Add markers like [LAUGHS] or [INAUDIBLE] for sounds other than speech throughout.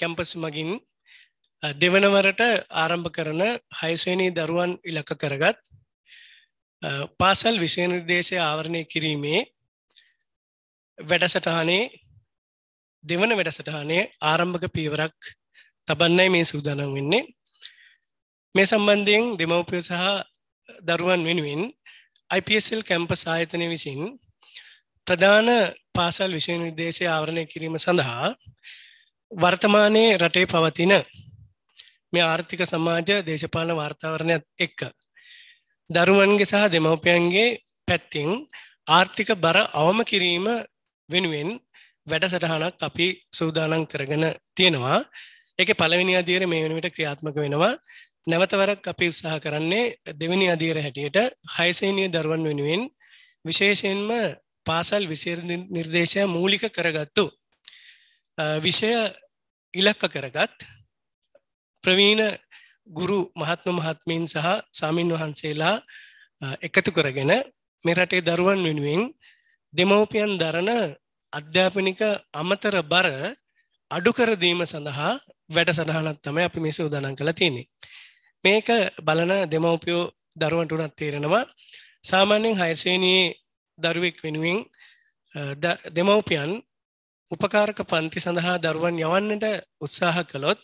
Campus මගින් දෙවනවරට ආරම්භ කරන හයිසේනී දරුවන් ඉලක කරගත් පාසල් විශයනිර්දේශය ආවරණය කිරීමේ වැඩසටහනේ දෙවන වැඩසටහනේ ආරම්භක පීවරක් තබන්නයි මේ සූදානම් වෙන්නේ මේ සම්බන්ධයෙන් දෙමවපිය සහ දරුවන් වෙනුවෙන් IPSL කැම්පස් ආයතනය විසින් ප්‍රධාන පාසල් විශය නිර්දේශය ආවරණය කිරීම සඳහා වර්තමානයේ රටේ පවතින මේ ආර්ථික සමාජ දේශපාලන වාර්තාවරණයත් එක්ක දරුවන්ගේ සහ දෙමව්පියන්ගේ පැත්තිං ආර්ථික බර අවම කිරීම වෙනුවෙන් වැඩසටහනක් අපි සූදානම් කරගෙන තියෙනවා ඒක පළවෙනි අධීර මේ වෙනුවට ක්‍රියාත්මක වෙනවා නැවතවරක් අපි උත්සාහ කරන්නේ දෙවෙනි අධීර හැටියට හයසේනිය දරුවන් වෙනුවෙන් විශේෂයෙන්ම පාසල් විසිර නිර්දේශය මූලික කරගත්තු විෂය ඉලක්ක කරගත් ප්‍රවීණ ගුරු මහත්ම මහත්මීන් සහ සාමීන් වහන්සේලා එකතු කරගෙන මේ රටේ දරුවන් වෙනුවෙන් දෙමව්පියන් දරන අධ්‍යාපනික අමතර බර අඩු කර දීම සඳහා වැඩසටහනක් තමයි අපි මේ සූදානම් කරලා තියෙන්නේ. මේක බලන දෙමව්පියෝ දරුවන්ට උනත් තේරෙනවා සාමාන්‍යයෙන් හයසේනයේ දරුවෙක් වෙනුවෙන් දෙමව්පියන් උපකාරක පන්ති සඳහා දරුවන් යවන්නට උත්සාහ කළොත්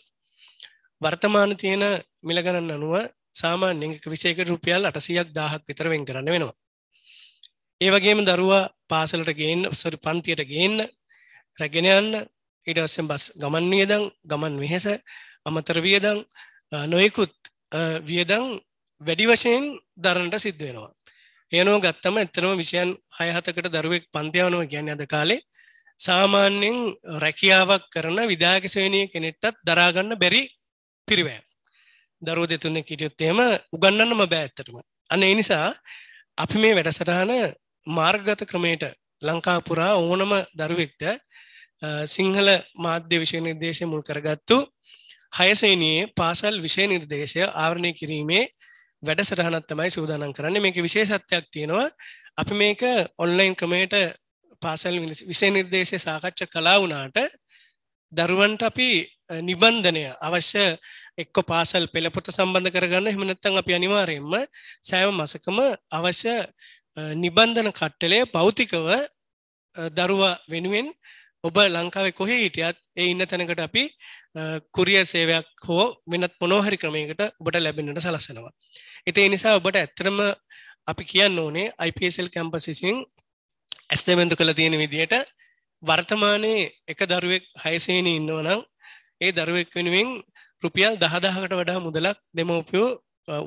වර්තමාන තියෙන මිලගණන් අනුව සාමාන්‍යයෙන් විසේක රුපියල් අටසියක් දාහක් විතර වෙන් කරන්න වෙනවා. ඒ වගේම දරුවා පාසලට ගේන්න සරි පන්තියට ගේන්න රැගෙන යන්න ඊට පස්සේ බස් ගමන් වියදම් ගමන් වෙහෙස අමතර වියදම් නොයෙකුත් වියදම් වැඩි වශයෙන් දරන්නට සිද්ධ වෙනවා. එනෝ ගත්තම ඇත්තම විෂයන් 6 7කට දරුවෙක් පන්ති යවනවා කියන්නේ අද කාලේ සාමාන්‍යයෙන් රැකියාවක් කරන විදායක සේනය කෙනෙට්ටත් දරාගන්න බැරි පිරිවෑ. දරුව දෙතුන්න කිටියොත්තේම උගන්නන්නම බෑඇත්තටම. අන්න එනිසා අපි මේ වැඩසටහන මාර්ගත ක්‍රමයට ලංකාපුරා ඕනම දරුවෙක්ට සිංහල මාධ්‍ය විෂය නිර්දේශය මුල් කරගත්තු හයසේනයේ පාසල් විෂය නිර්දේශය ආවරණය කිරීමේ වැඩසටහනත් තමයි සූදානම් කරන්න මේක විශේෂත්වයක් තියෙනවා අපි මේක ඔන්ලයින් ක්‍රමයට පාසල් විසය නිර්දේශය සාකච්ඡ කලා වුණාට දරුවන්ට අපි නිබන්ධනය අවශ්‍ය එක්ක පාසල් පෙළපොත සම්බන්ධ කරගන්න හෙමනැත්තන් අපි අනිවාරයෙන්ම සෑම මසකම අවශ්‍ය නිබන්ධන කට්ටලය පෞතිකව දරුවා වෙනුවෙන් ඔබ ලංකාව කොහේ හිටියත් ඒ ඉන්න තැනකට අපි කුරිය සේවයක් හෝ වෙනත් මොනෝහරි ක්‍රමයකට ඔබට ලැබෙනට සලස්සනවා. එති නිසා ඔබට ඇත්තරම අපි කියන්න ඕනේ IPSL කැම්පසිසින් ඇස්තමෙන්තු කළ තියෙන විදියට වර්තමානයේ එක දරුවෙක් හයසේන ඉන්නවනම් ඒ දරුවෙක් වෙනුවෙන් රුපියල් දහදාහකට වඩා මුදලක් දෙමෝපියෝ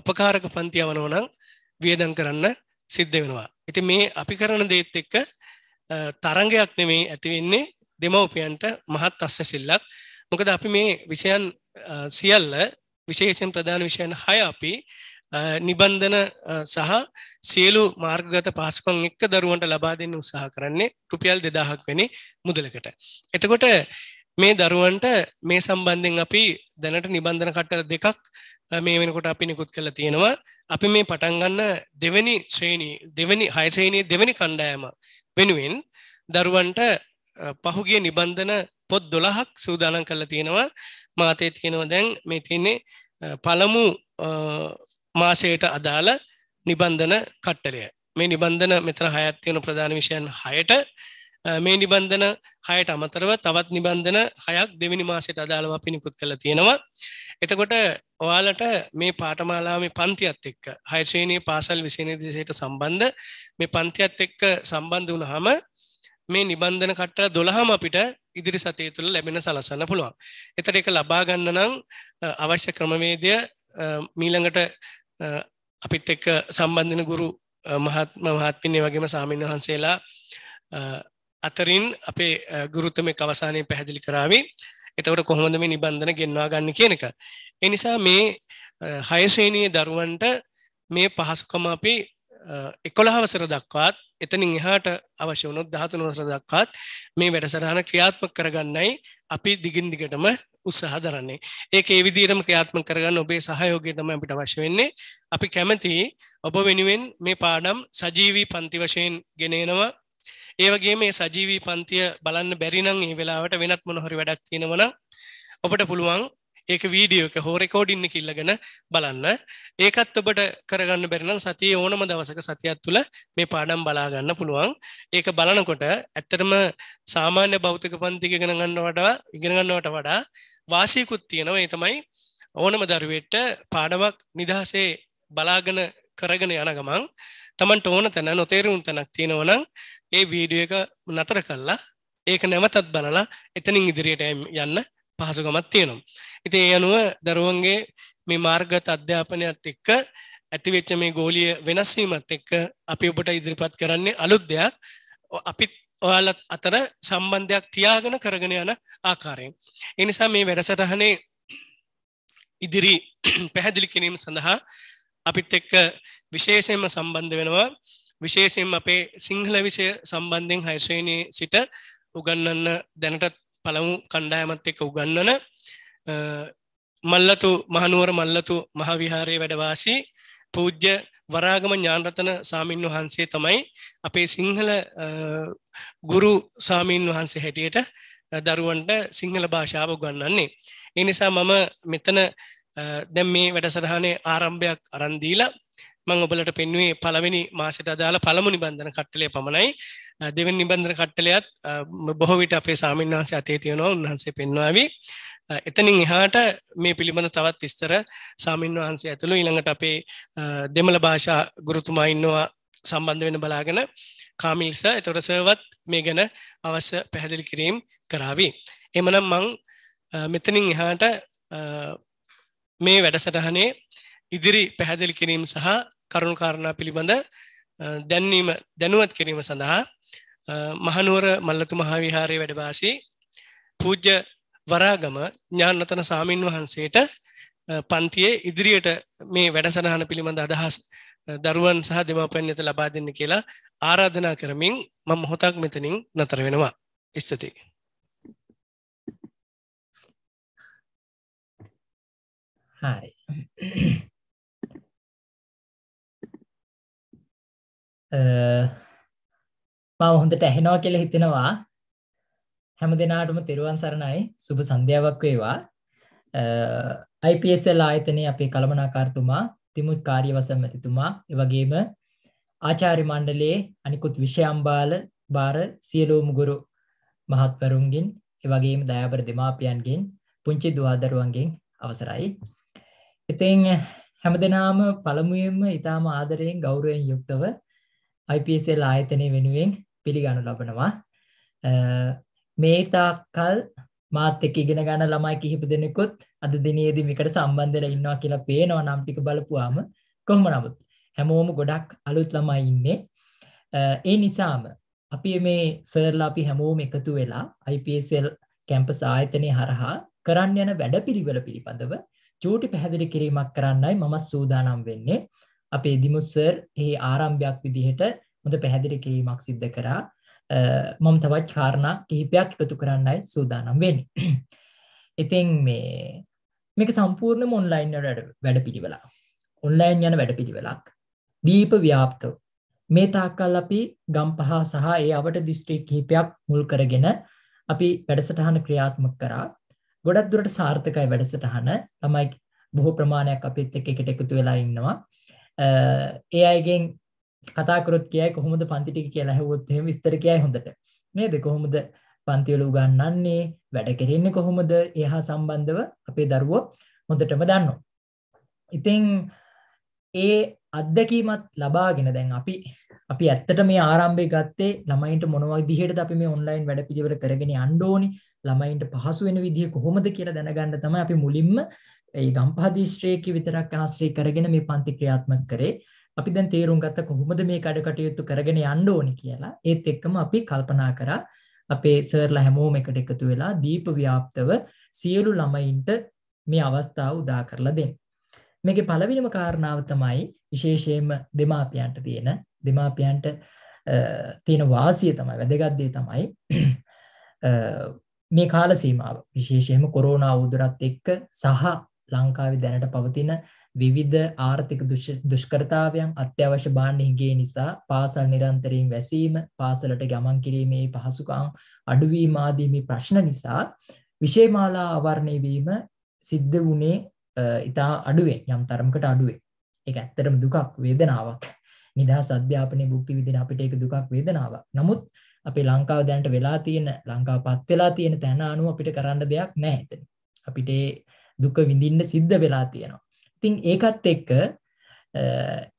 උපකාරක පන්තියවනවනම් වියදන් කරන්න සිද්ධ වෙනවා. ඉති මේ අපි කරන දේත් එක්ක තරංගයක් නෙමේ ඇතිවෙන්නේ දෙමවපියන්ට මහත් අස්ස සිල්ලක් මොකද අපි මේ විෂයන් සියල්ල විශේෂෙන් ප්‍රධාන විෂයන් හය අපි නිබන්ධන සහ සියලු මාර්ගගත පාසකොන් එක්ක දරුවන්ට ලබා දෙන්න උත්සාහ කරන්නේ රුපියල් දෙදාහක් වෙනි මුදලකට. එතකොට මේ දරුවන්ට මේ සම්බන්ධයෙන් අපි දැනට නිබන්ධන කට්ට දෙකක් මේ වෙනකොට අපි නිකුත් කළ තියෙනවා අපි මේ පටන්ගන්න දෙවැනි ශ්‍රේණී දෙවැනි හයසේනයේ දෙවැනි කණ්ඩායම වෙනුවෙන් දරුවන්ට පහුගේ නිබන්ධන පොත් දොළහක් සූදානන් කරලා තියෙනවා මාතයත් කෙනවා දැන් මේ තියන්නේ පළමු මාසයට අදාළ නිබන්ධන කට්ටලය මේ නිබන්ධන මෙතන හයත් තියෙන ප්‍රධාන විෂයන් හයට මේ නිබන්ධන හයට අමතරව තවත් නිබන්ධන හයක් දෙවිනි මාසයට අදාළව අපි නිකුත් කළ තියෙනවා එතකොට ඔයාලට මේ පාටමාලාමේ පන්තියත් එක්ක හයශ්‍රේණී පාසල් විසිනිදිසයට සම්බන්ධ මේ පන්තියත් එක්ක සම්බන්ධ වුණහම මේ නිබන්ධන කට්ටල දොළහම අපිට ඉදිරි සතය තුළ ලැබෙන සලසන්න පුළුවන් එතට එක ලබා ගන්න නම් අවශ්‍ය ක්‍රමවේදය මීළඟට අපිත් එක්ක සම්බන්ධන ගුරු මහත්ම මහත්මින්නේ වගේම සාමීන් වහන්සේලා අතරින් අපේ ගුරුතම අවසානය පැහැදිලි කරාවේ එතවට කොහොමද මේ නිබන්ධන ගෙන්වා ගන්න කියනක. එනිසා මේ හයශ්‍රේණයේ දරුවන්ට මේ පහසුකම අපි එකොළහවසර දක්වාත් එතනින් එහාට අවශ්‍ය වුණොත් ධාතු නිරස දක්වාත් මේ වැඩසටහන ක්‍රියාත්මක කරගන්නයි අපි දිගින් දිගටම උත්සාහ දරන්නේ. ඒක ඒ විදිහටම ක්‍රියාත්මක කරගන්න ඔබේ සහයෝගය තමයි අපිට අවශ්‍ය වෙන්නේ. අපි කැමති ඔබ වෙනුවෙන් මේ පාඩම් සජීවී පන්ති වශයෙන් ගෙන එනවා. ඒ වගේම මේ සජීවී පන්තිය බලන්න බැරි නම් මේ වෙලාවට වෙනත් මොන හරි වැඩක් තියෙනවා නම් ඔබට පුළුවන් ඒක වීඩියෝ එක හෝ රෙකෝඩින්න කිල්ලගෙන බලන්න ඒකත් ඔබට කරගන්න බැරිනම් සතිය ඕනම දවසක සතියක් තුළ මේ පාඩම් බලාගන්න පුළුවන් ඒක බලනකොට ඇත්තටම සාමාන්‍ය භෞතික පන්තික ඉගෙන ගන්න වඩා ඉගෙන ගන්නවට වඩා වාසියකුත් තියෙනවා ඒ තමයි ඕනම දරුවෙට පාඩමක් නිදහසේ බලාගෙන කරගෙන යන ගමන් තමන්ට ඕන තැන නොතේරුම් තැනක් තියෙනවා නම් ඒ වීඩියෝ එක නතර කළා ඒක නැවතත් බලලා එතනින් ඉදිරියට යන්න පහසුකමත් තියෙනවා. ඉතින් ඒ අනුව දරුවන්ගේ මේ මාර්ගත අධ්‍යාපනයත් එක්ක ඇතිවෙච්ච මේ ගෝලිය වෙනස්වීමත් එක්ක අපි ඔබට ඉදිරිපත් කරන්නේ අලුත් දෙයක් අපිත් ඔයාලත් අතර සම්බන්ධයක් තියාගෙන කරගෙන යන ආකාරයෙන්. එනිසා මේ වැඩසටහනේ ඉදිරි [CLEARS THROAT] පැහැදිලි කිරීම සඳහා අපිත් එක්ක විශේෂයෙන්ම සම්බන්ධ වෙනවා විශේෂයෙන් අපේ සිංහල විෂය සම්බන්ධයෙන් හයශ්‍රේණී සිට උගන්නන්න දැනටත් පළමු කණ්ඩායමත් එක්ක උගන්නන මල්ලතු මහනුවර මල්ලතු මහවිහාරයේ වැඩවාසි පූජ්‍ය වරාගම ඥානරතන සාමීන් වහන්සේ තමයි අපේ සිංහල ගුරු සාමීන් වහන්සේ හැටියට දරුවන්ට සිංහල භාෂාව ගන්නන්නේ. එනිසා මම මෙතන දැම් මේ වැඩසටහනේ ආරම්භයක් අරන්දීලා මං ඔබලට පෙන්වේ පළවෙනි මාසට අදාළ පළමු නිබන්ධන කට්ටලය පමණයි දෙවෙනි නිබන්ධන කට්ටලයත් බොහෝ විට අපේ සාමීන් වහන්සේ අතේ තියෙනවා උන්වහන්සේ පෙන්වාවි එතනින් එහාට මේ පිළිබඳ තවත් විස්තර සාමීන් වහන්සේ ඇතුළු ඊළඟට අපේ දෙමළ භාෂා ගුරුතුමා ඉන්නවා සම්බන්ධ වෙන බලාගෙන කාමිල්ස එතකොට සර්වත් මේ ගැන අවශ්‍ය පැහැදිලි කිරීම් කරාවි. එමනම් මං මෙතනින් එහාට මේ වැඩසටහනේ ඉදිරි පැහැදිලි කිරීම් සහ කරුණු කාරණා පිළිබඳ දැන්වීම දැනුවත් කිරීම සඳහා මහනුවර මල්ලතු මහාවිහාරය වැඩවාසි පූජ්‍ය වරාගම ඥානතන සාමීන් වහන්සේට පන්තියේ ඉදිරියට මේ වැඩසනහන පිළිබඳ අදහස් දරුවන් සහ දෙමාපැන්නත ලබා දෙන්න කියලා ආරාධනා කරමින් මම හොතක් මෙතනින් නතර වෙනවා ස්තති හරි මම හොඳට ඇහෙනවා කියලා හිතෙනවා හැම දෙනාටම තෙරුවන් සරණයි සුබ සන්ධ්‍යාවක් වේවා IPSL ආයතනයේ අපේ කළමනාකාරතුමා තිමුත් කාර්යවසම් ඇතිතුමා එවැගේම ආචාර්ය මණ්ඩලයේ අනිකුත් විෂයම්බාල බාර සියලුම ගුරු මහත්වරුන්ගෙන් එවැගේම දයාබර දෙමාපියන්ගෙන් පුංචි දුවදරුවන්ගෙන් අවසරයි. ඉතින් හැම දෙනාම පළමුුවෙන්ම ඉතාම ආදරයෙන් ගෞරුවෙන් යුක්තව IPSL ආයතනය වෙනුවෙන් පිළිගනු ලබනවා මේ තාකල් මාත් එක ඉගෙන ගන්න ළමයි කිහිප දෙනෙකුත් අද දිනයේදී මේකට සම්බන්ධලා ඉන්නවා කියලා පේනවා නම් ටික බලපුවාම කොහොම නමුත් හැමෝම ගොඩක් අලුත් ළමයි ඉන්නේ ඒ නිසාම අපි මේ සර්ලා අපි හැමෝම එකතු වෙලා IPSL කැම්පස් ආයතනය හරහා කරන්න යන වැඩ පිළිවෙල පිළිබඳව චූටි පැහැදිලි කිරීමක් කරන්නයි මම සූදානම් වෙන්නේ අපේ දිමුස්සර් ඒ ආරම්භයක් විදිහට හොඳ පැහැදිලි කිරීමක් සිද්ධ කරා මම තවත් කාරණා කිහිපයක් එකතු කරන්නයි සූදානම් වෙන්. [CLEARS THROAT] ඉතින් මේ මේක සම්පූර්ණ මොන්ලයින් වැඩ පිළිවෙලා ඔන්ලයින් යන වැඩ පිළිවෙලක් දීප ව්‍යාප්තව මේ තාක්කල් අපි ගම්පහ සහ ඒ අවට දිස්ත්‍රික් හිපයක් මුල් කරගෙන අපි වැඩසටහන ක්‍රියාත්මක කරා ගොඩක් දුරට සාර්ථකයි වැඩසටහන ළමයි බොහෝ ප්‍රමාණයක් අපිත් එක එකට එකතු වෙලා ඉන්නවා ඒ අයගෙන් කතාකරොත් කියයි කොහොමද පන්තිටික කියලා හැවොත් හෙම විස්තර කියයි හොඳට නේද කොහොමද පන්තිවල උගන්නන්නේ වැඩ කෙරෙන්නේ කොහොමද එහා සම්බන්ධව අපේ දරුවෝ හොඳටම දන්නවා. ඉතිං ඒ අත්දැකීමත් ලබාගෙන දැන් අපි අපි ඇත්තට මේ ආරම්භය ගත්තේ ළමයින්ට මොනවා දිහට අපි මේ ඔන්ලයින් වැඩ පිළිවර කරගෙන අන්ඩෝනි ළමයින්ට පහසු වෙන විදිහ කොහොමද කියලා දැනගන්න තම අපි මුලින්ම ඒ ගම්පහදිශ්‍රයකි විතරක් ආශ්‍රී කරගෙන මේ පන්ති ක්‍රියාත්මක කරේ අපි දැන් තේරුම් ගත්ත කොහොමද මේ කඩ කටයුතු කරගෙන යන්න ඕනි කියලා ඒත් එක්කම අපි කල්පනා කරා අපේ සර්ලා හැමෝම එකට එකතු වෙලා දීප ව්‍යාප්තව සියලු ළමයින්ට මේ අවස්ථාව උදා කරලා දෙන්න. මේකේ පළවෙනිම කාරණාව තමයි විශේෂයෙන්ම දෙමාපියන්ට තියෙන දෙමාපියන්ට තියෙන වාසිය තමයි වැදගත් දේ තමයි මේ කාල සීමාව විශේෂයෙන්ම කොරෝනා උදුරත් එක්ක සහ ලංකාවේ දැනට පවතින විවිධ ආර්ථික දුෂ්කරතාවයන් අත්‍යවශ්‍ය භාණ්ඩ හිගේ නිසා පාසල් නිරන්තරයෙන් වැසීම පාසලට ගමන් කිරීමේ පහසුකම් අඩුවීම ආදී මේ ප්‍රශ්න නිසා විෂයමාලා ආවරණය වීම සිද්ධ වුණේ ඉතා අඩුවෙන් යම් තරමකට අඩුවේ ඒක ඇත්තටම දුකක් වේදනාවක් නිදහස් අධ්‍යාපනයේ භුක්ති විඳින අපිට ඒක දුකක් වේදනාවක්. නමුත් අපේ ලංකාව දැනට වෙලා තියෙන ලංකාව පත් වෙලා තියෙන තැන අනුව අපිට කරන්න දෙයක් නැහැ එතන. අපිට දුක විඳින්න සිද්ධ වෙලා තියෙනවා. ඉතින් ඒකත් එක්ක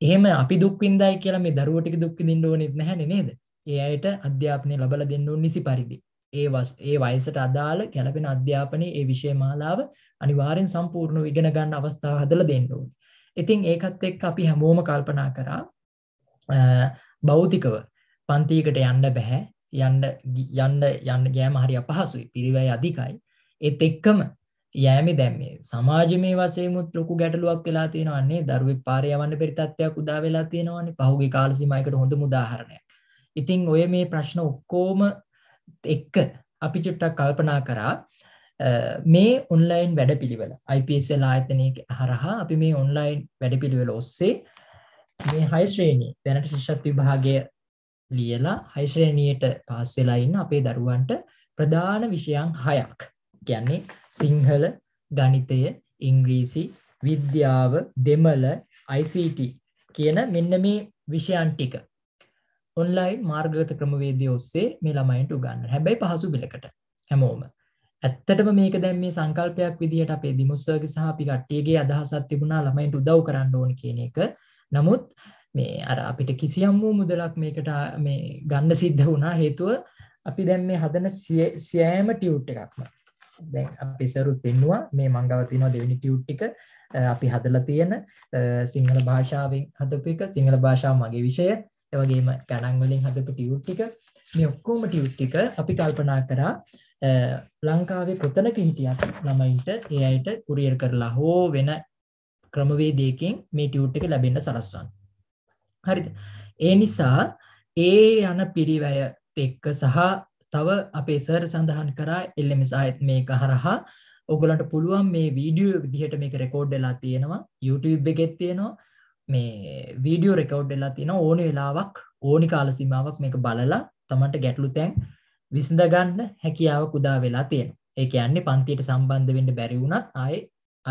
එහෙම අපි දුක්වින්දයි කියලා මේ දරුවටික දුක්විඳින්න ඕනෙත් නැහැ නේද? ඒ අයට අධ්‍යාපනය ලබලා දෙන්න ඕන නිසි පරිදි. ඒ වස් ඒ වයසට අදාළ ගැලපෙන අධ්‍යාපනයේ ඒ විෂය මාලාව අනිවාර්යෙන් සම්පූර්ණව ඉගෙන ගන්න අවස්ථාව හදලා දෙන්න ඕනේ. ඉතින් ඒකත් එක්ක අපි හැමෝම කල්පනා කරා භෞතිකව පන්තියකට යන්න බෑ. යන්න යන්න යන්න ගෑම හරි අපහසුයි. පිරිවැය අධිකයි. ඒත් එක්කම යෑමේ දැන් මේ සමාජමය වශයෙන්මුත් ලොකු ගැටලුවක් වෙලා තියෙනවන්නේ දරුවෙක් පාරේ යවන්න බැරි තත්ත්වයක් උදා වෙලා තියෙනවනේ පහුගිය කාල සීමාවකට හොඳම උදාහරණයක්. ඉතින් ඔය මේ ප්‍රශ්න ඔක්කොම එක්ක අපි චුට්ටක් කල්පනා කරා මේ ඔන්ලයින් වැඩපිළිවෙල IPSL ආයතනය හරහා අපි මේ ඔන්ලයින් වැඩපිළිවෙල ඔස්සේ මේ හයිශ්‍රේණී දැනට ශිෂ්‍යත් විභාගය ලියලා හයිශ්‍රේණියයට පාස් වෙලා ඉන්න අපේ දරුවන්ට ප්‍රධාන විෂයන් හයක් කියන්නේ සිංහල ගණිතය ඉංග්‍රීසි විද්‍යාව දෙමළ ICT කියන මෙන්න මේ විෂයන් ටික ඔන්ලයින් මාර්ගගත ක්‍රමවේදය ඔස්සේ මේ ළමයින්ට උගන්න හැබැයි පහසු බිලකට හැමෝම ඇත්තටම මේක දැන් මේ සංකල්පයක් විදිහට අපේ දිමුස්සගේ සහ අපි කට්ටියගේ අදහසක් තිබුණා ළමයින්ට උදව් කරන්න ඕන කියන එක නමුත් මේ අර අපිට කිසියම් වූ මුදලක් මේකට මේ ගන්න සිද්ධ වුණා හේතුව අපි දැන් මේ හදන සෑම ටියුට් එකක්ම දැන් අපි සරුත් පෙන්නවා මේ මංගව තියෙනවා දෙවෙනි ටියුට් ටික අපි හදලා තියෙන සිංහල භාෂාවෙන් හදපු එක සිංහල භාෂාව මගේ විෂය ඒ වගේම ගණන් වලින් හදපු ටියුට් ටික මේ ඔක්කොම ටියුට් ටික අපි කල්පනා කරා ලංකාවේ කොතනක හිටියත් ළමයින්ට ඒ අයට කුරියර් කරලා හෝ වෙන ක්‍රමවේදයකින් මේ ටියුට් එක ලැබෙන්න සලස්වන්න හරිද ඒ නිසා ඒ යන පිරිවැය එක්ක සහ තව අපේ සර් සඳහන් කරා එල්ලම සාහිත් මේක හරහා ඔගලන්ට පුළුවන් මේ වීඩියෝ දිහට මේක රෙකෝඩ්ඩලා තියෙනවා YouTube එකෙත් තියෙනවා මේ වීඩියෝ රෙකවඩ්ඩලා තියෙන ඕන වෙලාවක් ඕනි කාල සිමාවක් මේක බලලා තමන්ට ගැටලු තැන් විසඳගන්න හැකියාව කුදා වෙලා තියෙන ඒක යන්නේ පන්තියට සම්බන්ධ වෙන්ඩ බැරිවුණත් ආය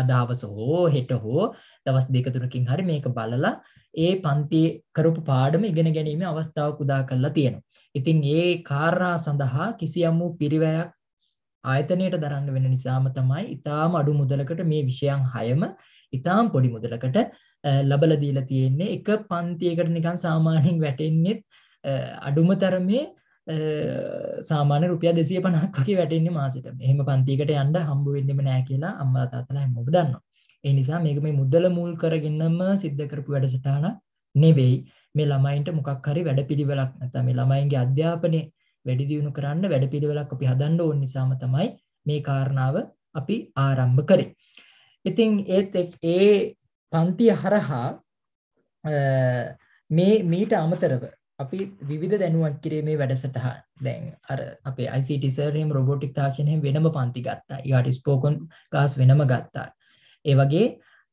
අදාවස හෝ හෙට හෝ දවස් දෙක තුනකින් හරි මේක බලලා ඒ පන්ති කරපු පාඩම ඉගෙන ගැනීම අවස්ථාවක් උදා කරලා තියෙනවා. ඉතින් ඒ කාරණා සඳහා කිසියම් වූ පිරිවැයක් ආයතනයට දරන්න වෙන නිසාම තමයි ඉතාම අඩු මුදලකට මේ විෂයන් හයම ඉතාම් පොඩි මුදලකට ලබල දීලා තියෙන්නේ එක පන්තියකට නිකන් සාමාන්‍යයෙන් වැටෙන්නේත් අඩුම තරමේ සාමාන රුපිය දෙසිය පනක් වගේ වැටෙන්නේ මාසිට එහම පන්තිකට යන්ඩ හම්බ වෙන්නම නෑ කියලා අම්මලා තාතලා හැමෝම දන්නවා ඒ නිසා මේක මේ මුදල මුල් කරගන්නම සිද්ධ කරපු වැඩසටාන නෙවෙයි මේ ළමයින්ට මොකක් හරි වැඩ පිළිවෙලක් නැත මේ ළමයින්ගේ අධ්‍යාපනය වැඩි දියුණු කරන්න වැඩ පිළිවෙලක් අපි හදන්න ඕන නිසාම තමයි මේ කාරණාව අපි ආරම්භ කරේ ඉතින් ඒත් ඒ පන්තිය හරහා මේ මීට අමතරව අපි විධ දැනුවත් කිරීමේ වැඩසටහ දැන් අර අපේ යිසිටිසරම් රොබෝටික් තාක්ෂණය වෙනම පන්ති ගත්තා යාට ස්පෝකොන් ලාස් වෙනම ගත්තා ඒවගේ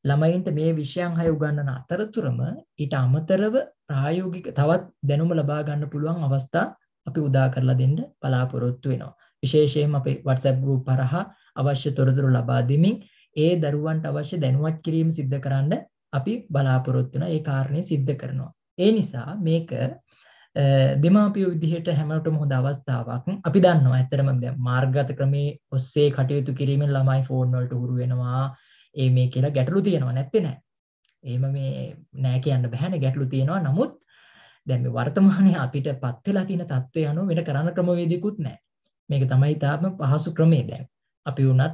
ළමයින්ට මේ විෂයන් හය උගන්නන අතරතුරම ඊට අමතරව ප්‍රායෝගික තවත් දැනුම ලබා ගන්න පුළුවන් අවස්ථා අපි උදා කරලා දෙන්න බලාපොරොත්තු වෙනවා විශේෂයෙන් අපේ වටසැබ් ගරුප් පරහා අවශ්‍ය තොරතුරු ලබා දෙමින් ඒ දරුවන්ට අවශ්‍ය දැනුවත් කිරීම සිද්ධ කරන්න අපි බලාපොරොත්තුන ඒ කාරණය සිද්ධ කරනවා ඒ නිසා මේක දෙමාපිය විදිහට හැමටම හොඳ අවස්ථාවක් අපි දන්නවා ඇතරම මාර්ගත ක්‍රමේ ඔස්සේ කටයුතු කිරීමෙන් ළමයි ෆෝන්නොල්ට හුරුවෙනවා ඒ මේ කියලා ගැටලු තියෙනවා නැත්තෙනෑ ඒම මේ නෑ කියන්න බැහැන ගැටලු තියෙනවා නමුත් දැම වර්තමානය අපිට පත්වෙලා තින තත්ව යනු වෙන කරන්න ක්‍රමවේදකුත් නෑ මේක තමයි තාම පහසු ක්‍රමේ දැන් අපි වනත්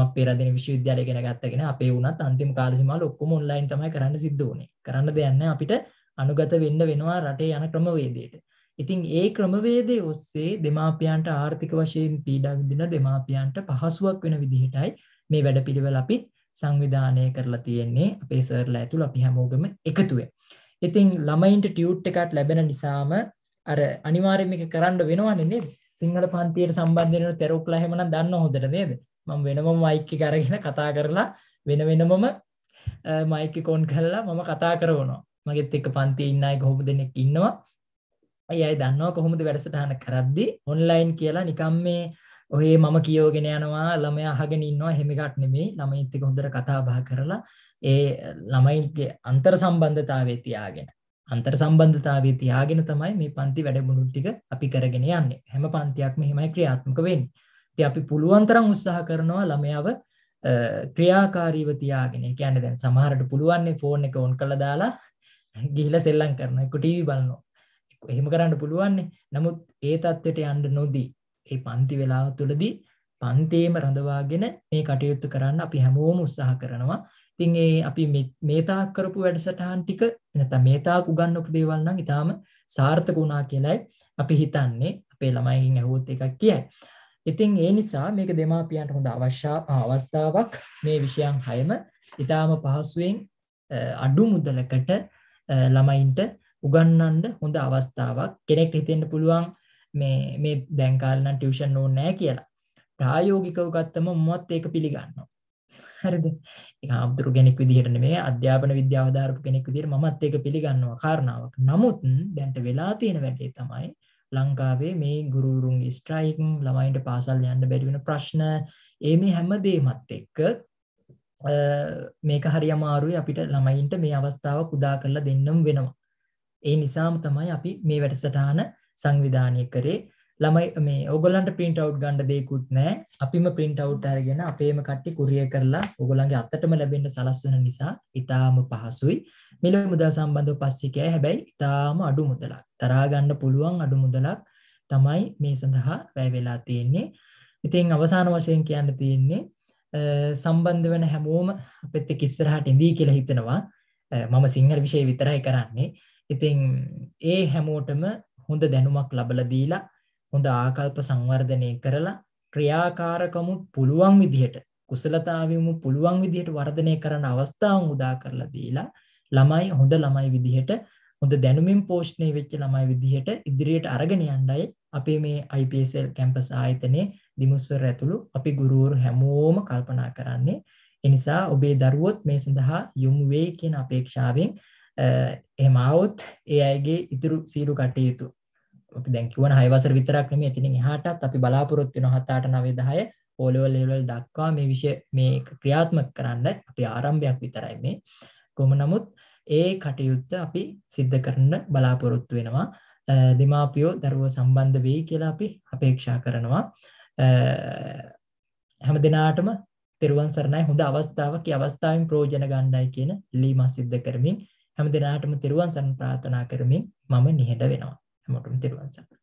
ම පෙරදන විශවිද්‍යාලය ගෙන ගත්තගෙන අපේ වනත් අන්තිම කාලසිමල් ඔක්කොම ඔන්ලයින් තමයි කරන්න සිද්ධ ඕනේ කරන්න දෙයන්න අපිට අනුගත වෙන්න වෙනවා රටේ යන ක්‍රමවේදයට. ඉතින් ඒ ක්‍රමවේදය ඔස්සේ දෙමාපියන්ට ආර්ථික වශයෙන් පීඩා විඳින දෙමාපියන්ට පහසුවක් වෙන විදිහටයි මේ වැඩපිළිවෙල අපිත් සංවිධානය කරලා තියෙන්නේ අපේ සර්ලා ඇතුළ අපි හැමෝගම එකතුවේ. ඉතින් ළමයින්ට ටියුට් එකත් ලැබෙන නිසාම අර අනිවාර්යමික කරන්න වෙනවන්නේ සිංහල පන්තියට සම්බන්ධයන තෙරුක්ලා හෙමන දන්න හොඳට නේද මම වෙනමම මයික්ක කරගෙන කතා කරලා වෙන වෙනමම මයික කොන් කරලා මම කතා කරවනවා මගෙත් එක්ක පන්තියේ ඉන්න අය කොහොම දෙනෙක් ඉන්නවා. ඒ අය දන්නවා කොහොමද වැඩසටහන කරද්දී ඔන්ලයින් කියලා නිකම් මේ ඔහේ මම කියෝගෙන යනවා ළමය අහගෙන ඉන්නවා හෙමිකට් නෙමේ ළමයිත් එක්ක හොඳට කතා බහ කරලා ඒ ළමයින්ගේ අන්තර් සම්බන්ධතාවය තියාගෙන අන්තර් සම්බන්ධතාවය තියාගෙන තමයි මේ පන්ති වැඩමුණු ටික අපි කරගෙන යන්නේ හැම පන්තියක් මෙහෙමයි ක්‍රියාත්මක වෙන්නේ. ඉතින් අපි පුළුවන් තරම් උත්සාහ කරනවා ළමයාව ක්‍රියාකාරීව තියාගෙන. ඒ කියන්නේ දැන් සමහරට පුළුවන් නේ ෆෝන් එක ඔන් කරලා දාලා [LAUGHS] ගිහිලා සෙල්ලම් කරනවා එක්ක ටීවී බලනවා එහෙම කරන්න පුළුවන්නේ නමුත් ඒ தත්වෙට යන්න නොදී ඒ පන්ති වෙලාව තුළදී පන්තියේම රඳවාගෙන මේ කටයුතු කරන්න අපි හැමෝම උත්සාහ කරනවා. ඉතින් ඒ අපි මේ තාක් කරපු වැඩසටහන් ටික නැත්නම් මේ තාක් උගන්වපු දේවල් නම් ඊටාම සාර්ථක වුණා කියලායි අපි හිතන්නේ. අපේ ළමයින් ඇහුවොත් එකක් කියයි. ඉතින් ඒ නිසා මේක දෙමාපියන්ට හොඳ අවශ්‍ය අවස්ථාවක් මේ විෂයන් හයම ඊටාම පහසුවෙන් අඩු මුදලකට ළමයින්ට උගන්නන්ඩ හොඳ අවස්ථාවක් කෙනෙක් හිතෙන්ට පුළුවන් මේ මේ දැන්කාලන ටියෂන් නෝ නෑ කියලා ප්‍රායෝගිකව ගත්තම මොත් ඒක පිළිගන්න හරිද ආබදුරු කෙනෙක් විදිහටන මේ අධ්‍යාපන විද්‍යාවධාරපු කෙනෙක් විදිර මත් ඒක පිළිගන්නවා කාරණාවක් නමුත් දැන්ට වෙලා තියෙන වැඩේ තමයි ලංකාවේ මේ ගුරුරුන් ස්ට්‍රයිකන් ළමයින්ට පාසල් යන්න බැරිවෙන ප්‍රශ්න ඒ මේ හැම දේමත් එක්ක මේක හරි අමාරුයි අපිට ළමයින්ට මේ අවස්ථාව පුදා කරලා දෙන්නම් වෙනවා. ඒ නිසාම තමයි අපි මේ වැඩසටහන සංවිධානය කරේ. ළමයි මේ ඔයගොල්ලන්ට print out ගන්න දෙයක්වත් නැහැ. අපිම print out අරගෙන අපේම කට්ටි කුරියර් කරලා ඔයගොල්ලන්ගේ අතටම ලැබෙන්න සලස්වන නිසා ඊටාම පහසුයි. මිල මුදල් සම්බන්ධව පස්සේ කියයි. හැබැයි ඊටාම අඩු මුදලක්. තරහා ගන්න පුළුවන් අඩු මුදලක් තමයි මේ සඳහා වැය වෙලා තියෙන්නේ. ඉතින් අවසාන වශයෙන් කියන්න තියෙන්නේ සම්බන්ධ වන හැමෝම අපත් එක් ඉස්සරහට ඉඳී කියලා හිතනවා මම සිංහල විෂය විතරයි කරන්නේ ඉතිං ඒ හැමෝටම හොඳ දැනුමක් ලබලදීලා හොඳ ආකල්ප සංවර්ධනය කරලා ක්‍රියාකාරකමුත් පුළුවන් විදිහට කුසලතාවමු පුළුවන් විදිහට වර්ධනය කරන අවස්ථාව උදා කරලා දීලා ළමයි හොඳ ළමයි විදිහට හොඳ දැනුමින් පෝෂ්ණය වෙච්ච ළමයි විදිහට ඉදිරියට අරගෙන යන්ඩයි අපේ මේ IPSL කැම්පස් ආයතනයේ දිමුස්සර ඇතුළු අපි ගුරුවරු හැමෝම කල්පනා කරන්නේ එනිසා ඔබේ දරුවොත් මේ සඳහා යොමු වෙයි කියන අපේක්ෂාවෙන් එහෙම આવොත් ඒ අයගේ ඉතුරු සීළු කටයුතු අපි දැන් කිව්වන 6 වසර විතරක් නෙමෙයි එතනින් එහාටත් අපි බලාපොරොත්තු වෙන 7 8 9 10 O level level දක්වා මේ විෂය මේ ක්‍රියාත්මක කරන්න අපේ ආරම්භයක් විතරයි මේ කොහොම නමුත් ඒ කටයුත්ත අපි සිද්ධ කරන්න බලාපොරොත්තු වෙනවා දෙමාපියෝ දරුව සම්බන්ධ වෙයි කියලා අපි අපේක්ෂා කරනවා හැම දෙනාටම තෙරුවන් සරණයි හොඳ අවස්ථාවක අවස්ථාවෙන් ප්‍රෝජන ගණ්ඩයි කියන ලීම සිද්ධ කරමින් හැම දෙනාටම තෙරුවන් සරණ ප්‍රාථනා කරමින් මම නිහඬ වෙනවා හැමෝටම තෙරුවන් සරණයි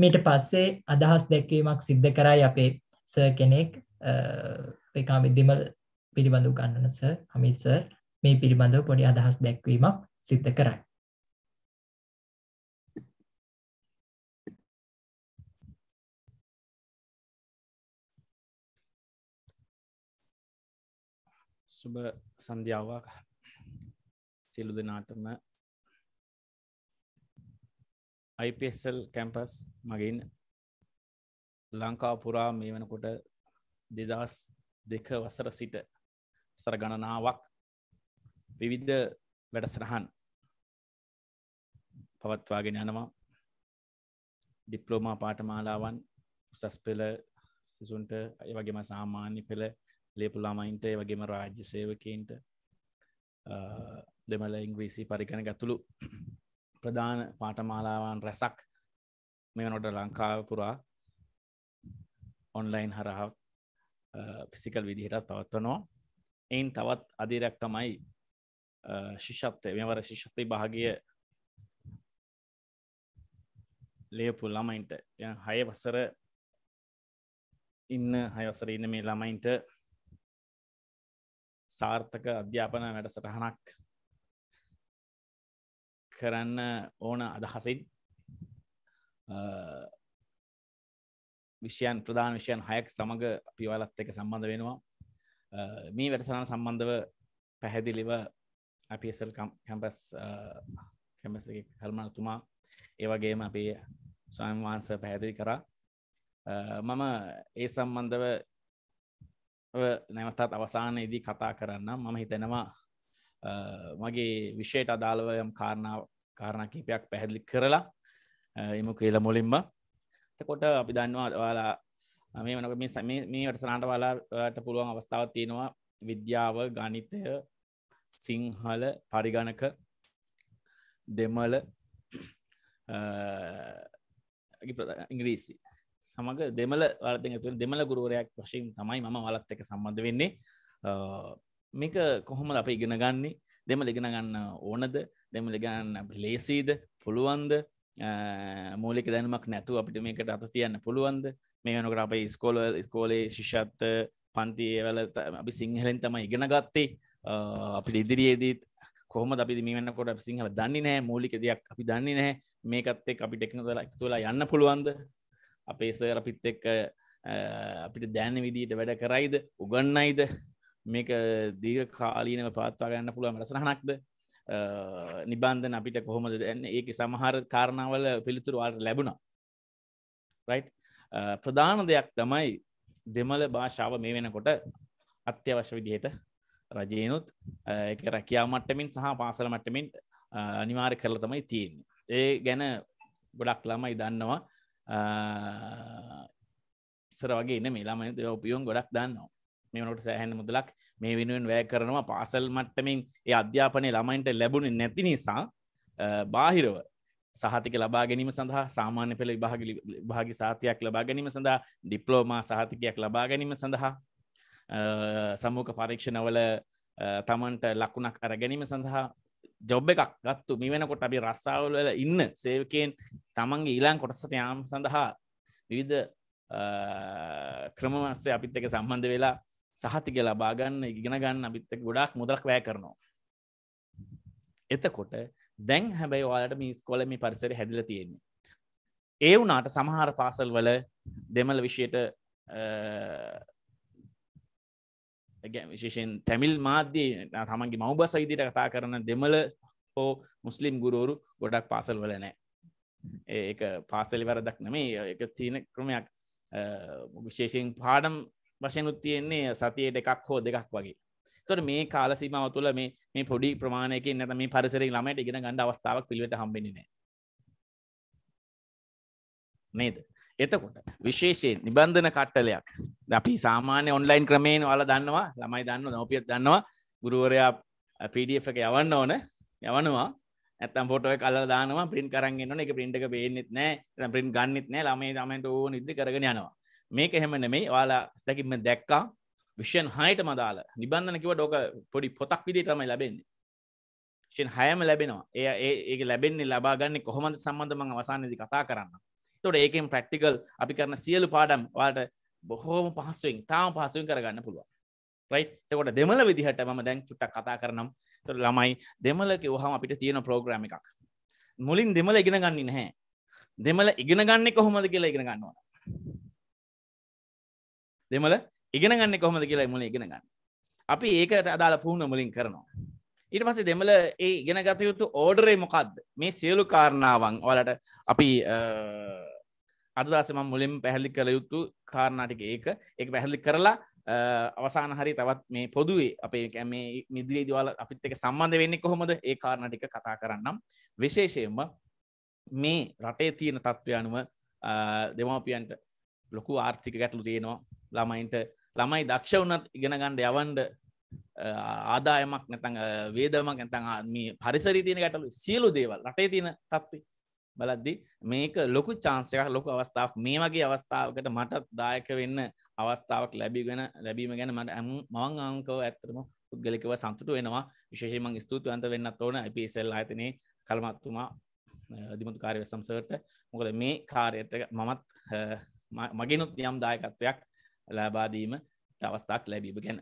මීට පස්සේ අදහස් දැක්වීමක් සිද්ධ කරයි අපේ සර් කෙනෙක් එකා විදදිමල් පිළිබඳු ගන්නනස හමිල්ස මේ පිළිබඳව පොඩි අදහස් දැක්වීමක් සිද්ධ කරයි. සුබ සන්ධ්‍යාවක් සිලු දෙනාටම IPSල් කැම්පස් මගින් ලංකා පුරා මේ වනකොට දෙදස් දෙක වසර සිට සර ගණනාවක් විවිධ වැඩසරහන් පවත්වාගෙන යනවා ඩිප්ලෝමා පාටමාලාවන් උසස් පෙළ සිසුන්ට අය වගේම සාමාන්‍ය පෙළ ලේපුලාමයින්ට වගේම රාජ්‍ය සේවකන්ට දෙමල ඉංග්‍රීසි පරිකණ ගතුළු ප්‍රධාන පාටමාලාවන් රැසක් මෙ නොට ලංකාව පුරා ඔන්ලයින් හරහා ෆිසිකල් විදිහටත් පවත්වනවා එයින් තවත් අධීරයක් තමයි ශිෂත්වය මෙවර ශිෂත්වය භාගය ලයපු ළමයින්ට හය වසර ඉන්න හයවසර ඉන්න මේ ළමයින්ට සාර්ථක අධ්‍යාපන වැඩසටහනක් කරන්න ඕන අදහසින් විෂයන් ප්‍රධාන විෂයන් හයක් සමඟ පිවලත් එක සම්බන්ධ වෙනවා මේ වැඩසනාන සම්බන්ධව පැහැදිලිව අපි එසල් කැම්පස් කැමස කල්මනතුමා ඒවගේම අපේ ස්වයන්වහන්ස පැහැදිලි කරා මම ඒ සම්බන්ධව නැවතත් අවසානයේදී කතා කරන්න මම හිතෙනවා මගේ විෂයට අදාළව යම් කාරණ කාරණ කීපයක් පැහැදිලි කරලා එම කියලා මුලින්ම එතකොට අපි දන්නවා ඔයාලා මේ වනක මේ සැම මේ වටසනාට වලාට පුළුවන් අවස්ථාව තියෙනවා විද්‍යාව ගනිතය සිංහල පරිගණක දෙමල ඉංග්‍රීසි සමඟ දෙමල වලත තුළ දෙමල ගුරුවරයක් වශයෙන් තමයි මම වලත් එක සම්බන්ධ වෙන්නේ මේක කොහොම අප ඉගෙන ගන්නේ දෙමල ඉගෙන ගන්න ඕනද දෙමල ගන්න ලේසිීද පුළුවන්ද මූලික දැනමක් නැතු අපිට මේකට අත තියන්න පුළුවන්ද මේ වනකට අප ස්කෝල ස්කෝලේ ශිෂත්ත පන්ති ඒවල අපි සිංහලෙන් තම ඉගෙන ගත්තේ අපි ඉදිරියේදීත් කොහම අපි මේවන්නකොට සිංහල දන්නේ නෑ මූලික දෙයක් අපි දන්නේ නෑ මේකත්තේ අපි ටෙක්න තුලා තුලා යන්න පුළුවන්ද අපේ සර අපිත් එක්ක අපිට දැන විදිට වැඩ කරයිද උගන්නයිද මේක දීර කාලීනව පාත්වා ගන්න පුළුවන් රසනහනක්ද නිබන්ධන අපිට කොහොමද දැන්න ඒක සමහර කාරණාවල පිළිතුරවාට ලැබුණා රයි් ප්‍රධාන දෙයක් තමයි දෙමළ භාෂාව මේ වෙනකොට අත්‍යවශ්‍ය විදිහයට රජයනුත් එක රැකයා මට්ටමින් සහ පාසල මට්ටමින් අනිවාර කරල තමයි තියෙන් ඒ ගැන ගොඩක් ළමයි දන්නවා ඉස්සර වගේ න මේ ළමයි උපියෝන් ගොඩක් දන්නවා මෙමනට සෑහැන මුදලක් මේ වෙනුවෙන් වැය කරනවා පාසල් මට්ටමින් ඒ අධ්‍යාපනය ළමයින්ට ලැබුණ නැති නිසා බාහිරව සහතික ලබා ගැනීම සඳහා සාමාන්‍ය පෙළ විභාග භාගි සාතියක් ලබා ගැනීම සඳහා ඩිප්ලෝමා සහතිකයක් ලබා ගැනීම සඳහා සමූක පරීක්ෂණවල තමන්ට ලකුණක් අර ගැනීම සඳහා ජොබ් එකක් ගත්තු මේ වෙනකොට අපි රස්සාවල ඉන්න සේවකයෙන් තමන්ගේ ඊලාන් කොටසට යාම් සඳහා විවිධ ක්‍රමවස්සේ අපිත් එක සම්බන්ධ වෙලා සහතික ලබාගන්න ඉගෙන ගන්න අපිත්ත ගොඩක් මුදලක් වැෑ කරනවා. එතකොට දැන් හැබැයි වාලට මිස් කොල මේ පරිසර හැදිල තියෙන්නේ. ඒ වුනාට සමහර පාසල් වල දෙමල විෂයට විශේෂෙන් තැමිල් මාධ්‍යය තමන්ගේ මවබස් අයිදිට කතා කරන දෙමල හෝ මුස්ලිම් ගුරුවරු ගොඩක් පාසල් වල නෑ ඒ පාසලි වැරදක් නෙමේ එක තියෙන ක්‍රමයක් විශේෂයෙන් පාඩම් වශයනුත් තියෙන්නේ සතියට එකක් හෝ දෙකක් වගේ තොට මේ කාල සීමාව තුළ මේ මේ පොඩි ප්‍රමාණයකින් නැත මේ පරිසරෙ ළමයට ඉගෙන ගණඩ අවස්ථාවක් පිළිවෙට හම්බෙන්නේ නේද එතකොට විශේෂයෙන් නිබන්ධන කට්ටලයක් අපි සාමාන්‍ය ඔන්ලයින් ක්‍රමයෙන් වල දන්නවා ළමයි දන්න නොපියත් දන්නවා ගුරුවරයා පඩF එක යවන්න ඕන යවනවා ඇතම් ෆොටෝ කල්ල දානවා පින් කරන්ගන්න එක පින්ට එක බේන්නෙත් නෑ පින් ගන්නෙත් නෑ ළමේ තමට ඕ නිද කරගෙන යනවා මේක එහෙම නෙමෙයි ඔයාලා දැකින්ම දැක්කා විෂයන් හයට මදාල නිබන්ධන කිවට ඕක පොඩි පොතක් විදි තමයි ලැබෙන්නේ ෂන් හයම ලැබෙනවා ඒ ඒක ලැබෙන්නේ ලබා ගන්නේ කොහොමද සම්බන්ධමං අවසානයේදී කතා කරන්න තොට ඒකෙන් ප්‍රක්ටිකල් අපි කරන සියලු පාඩම් වාට බොහෝම පහසුවෙන් තාම පහසුවෙන් කරගන්න පුළුවන් රයිතකොට දෙමල විදිහට ම දැන් චුට්ටක් කතා කරනම් තොර ළමයි දෙමලක හම අපිට තියෙන ප්‍රෝග්‍රම එකක් මුලින් දෙමල ඉගෙන ගන්න නැහැ දෙමල ඉගෙන ගන්නේ කොහොමද කියලා ඉගෙන ගන්නවා දෙමල ඉගෙන ගන්න කොහොමද කියලා මුල ඉගෙන ගන්න අපි ඒකට අදාළ පුහුණ මුලින් කරනවා ඊට පස්සේ දෙමළ ඒ ඉගෙන ගත යුතු ඕඩරේ මොකක්ද මේ සියලු කාරණාවන් ඔයාලට අපි අදදාසම මුලින් පැහැදිලි කළ යුතු කාරණාටික ඒක එක පැහැදිලි කරලා අවසාන හරි තවත් මේ පොදුවේ අපේ කැමේ මිදිරේ දවල අපිත් එක සම්බන්ධ වෙන්නේ කොහොමද ඒ කාරණටික කතා කරන්නම් විශේෂයෙන්ම මේ රටේ තියෙන තත්ත්වය අනුව දෙමාපියන්ට ලොකු ආර්ථික ගැටලු තියෙනවා ළමයින්ට ළමයි දක්ෂ වනත් ඉගෙනගණ්ඩ යවන්ඩ ආදායමක් නැතන් වේදමක් ඇතන් මේ පරිසරි තියෙන ගැටලු සියලු දේවල් රටේ තියෙන තත්ති බලද්දි මේක ලොකු චාන්සයක් ලොකු අවස්ථාවක් මේ වගේ අවස්ථාවකට මටත් දායක වෙන්න අවස්ථාවක් ලැබිගෙන ලැබීම ගැන මට ඇම මං අංකව ඇත්තරම පුද්ගලිකව සතුට වෙනවා විශේෂමං ස්තුතිවන්ත වෙන්න ඕන අපිසෙල් අතනේ කළමත්තුමා අධිමතු කාරය සම්සවට මොකද මේ කාර්යට මමත් මගෙනුත් යම් දායකත්වයක් ලෑබාදීම අවස්ථාක් ලැබීම ගැන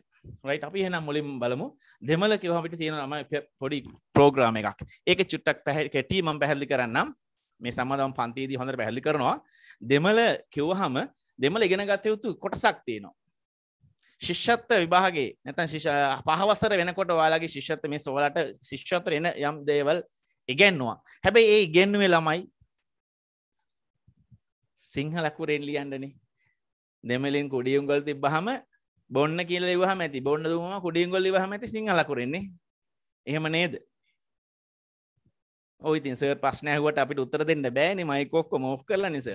රයිට අපි හෙනම් මුලින් බලමු දෙමල කිවහමිට තියෙන ම පොඩි ප්‍රෝග්‍රාම එකක් ඒක චුට්ටක් පැහැ කෙටීම පැහැල්ලි කරන්නම් මේ සම්මදම් පන්තිේදී හොඳට පැහැල්ලි කරනවා දෙමල කිව්හම දෙමල ඉගෙන ගත යුතු කොටසක් තියෙනවා ශිෂ්‍යත්ත විභාගේ නැතන් ශිෂ පහවසර වෙනකොට ඔයාලගේ ශිෂ්‍යත්ත මේ සෝලට ශිෂ්‍යතර එන යම් දේවල් ඉගැන්නවා හැබැයි ඒ ඉගෙන්නුවේ ළමයි සිංහලකුරෙන් ලියන්නනේ දෙමලින් කුඩියුන්ගොල් තිබ්බහම බොන්න කියල වහ ඇති බොන්න දුම කුඩියුන්ගොල් වහ ඇති සිංහලකරන්නේ එහෙම නේද ඉතින් සර් ප්‍රශ්නයකුවට අපිට උත්තර දෙන්න බෑන මයිකෝක්ක මෝ් කරල නිස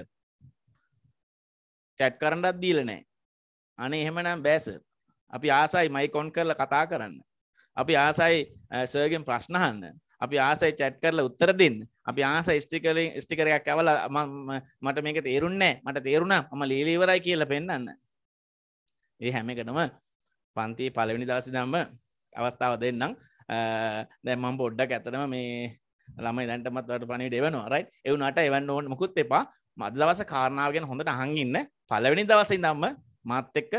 චැට් කරන්නත් දීල නෑ අනේ එහෙමනම් බෑස අපි ආසයි මයිකොන් කරල කතා කරන්න අපි ආසයි සර්ගෙන් ප්‍රශ්නහන්න අපි ආසයි චැට් කරලා උත්තර දෙන්න අපි ආස ස්ටිකලින් ස්ටිකරයක් ඇවල මට මේක තේරුන්නෑ මට තේරුණා ම ලීලීවරයි කියලා පෙන්න්න ඒ හැම එකටම පන්ති පලවෙනි දවසි දම්ම අවස්ථාව දෙන්නම් දැමම් පොඩ්ඩක් ඇතරම මේ ළමයි දැන්ටමත් වට පනි දෙවනවා රයි එවුනට එවන්න ඕන් මොකුත් එපා මද දවස කාරණාවගෙන හොඳට හංගින්න පලවෙනි දවසයි දම්ම මාත් එක්ක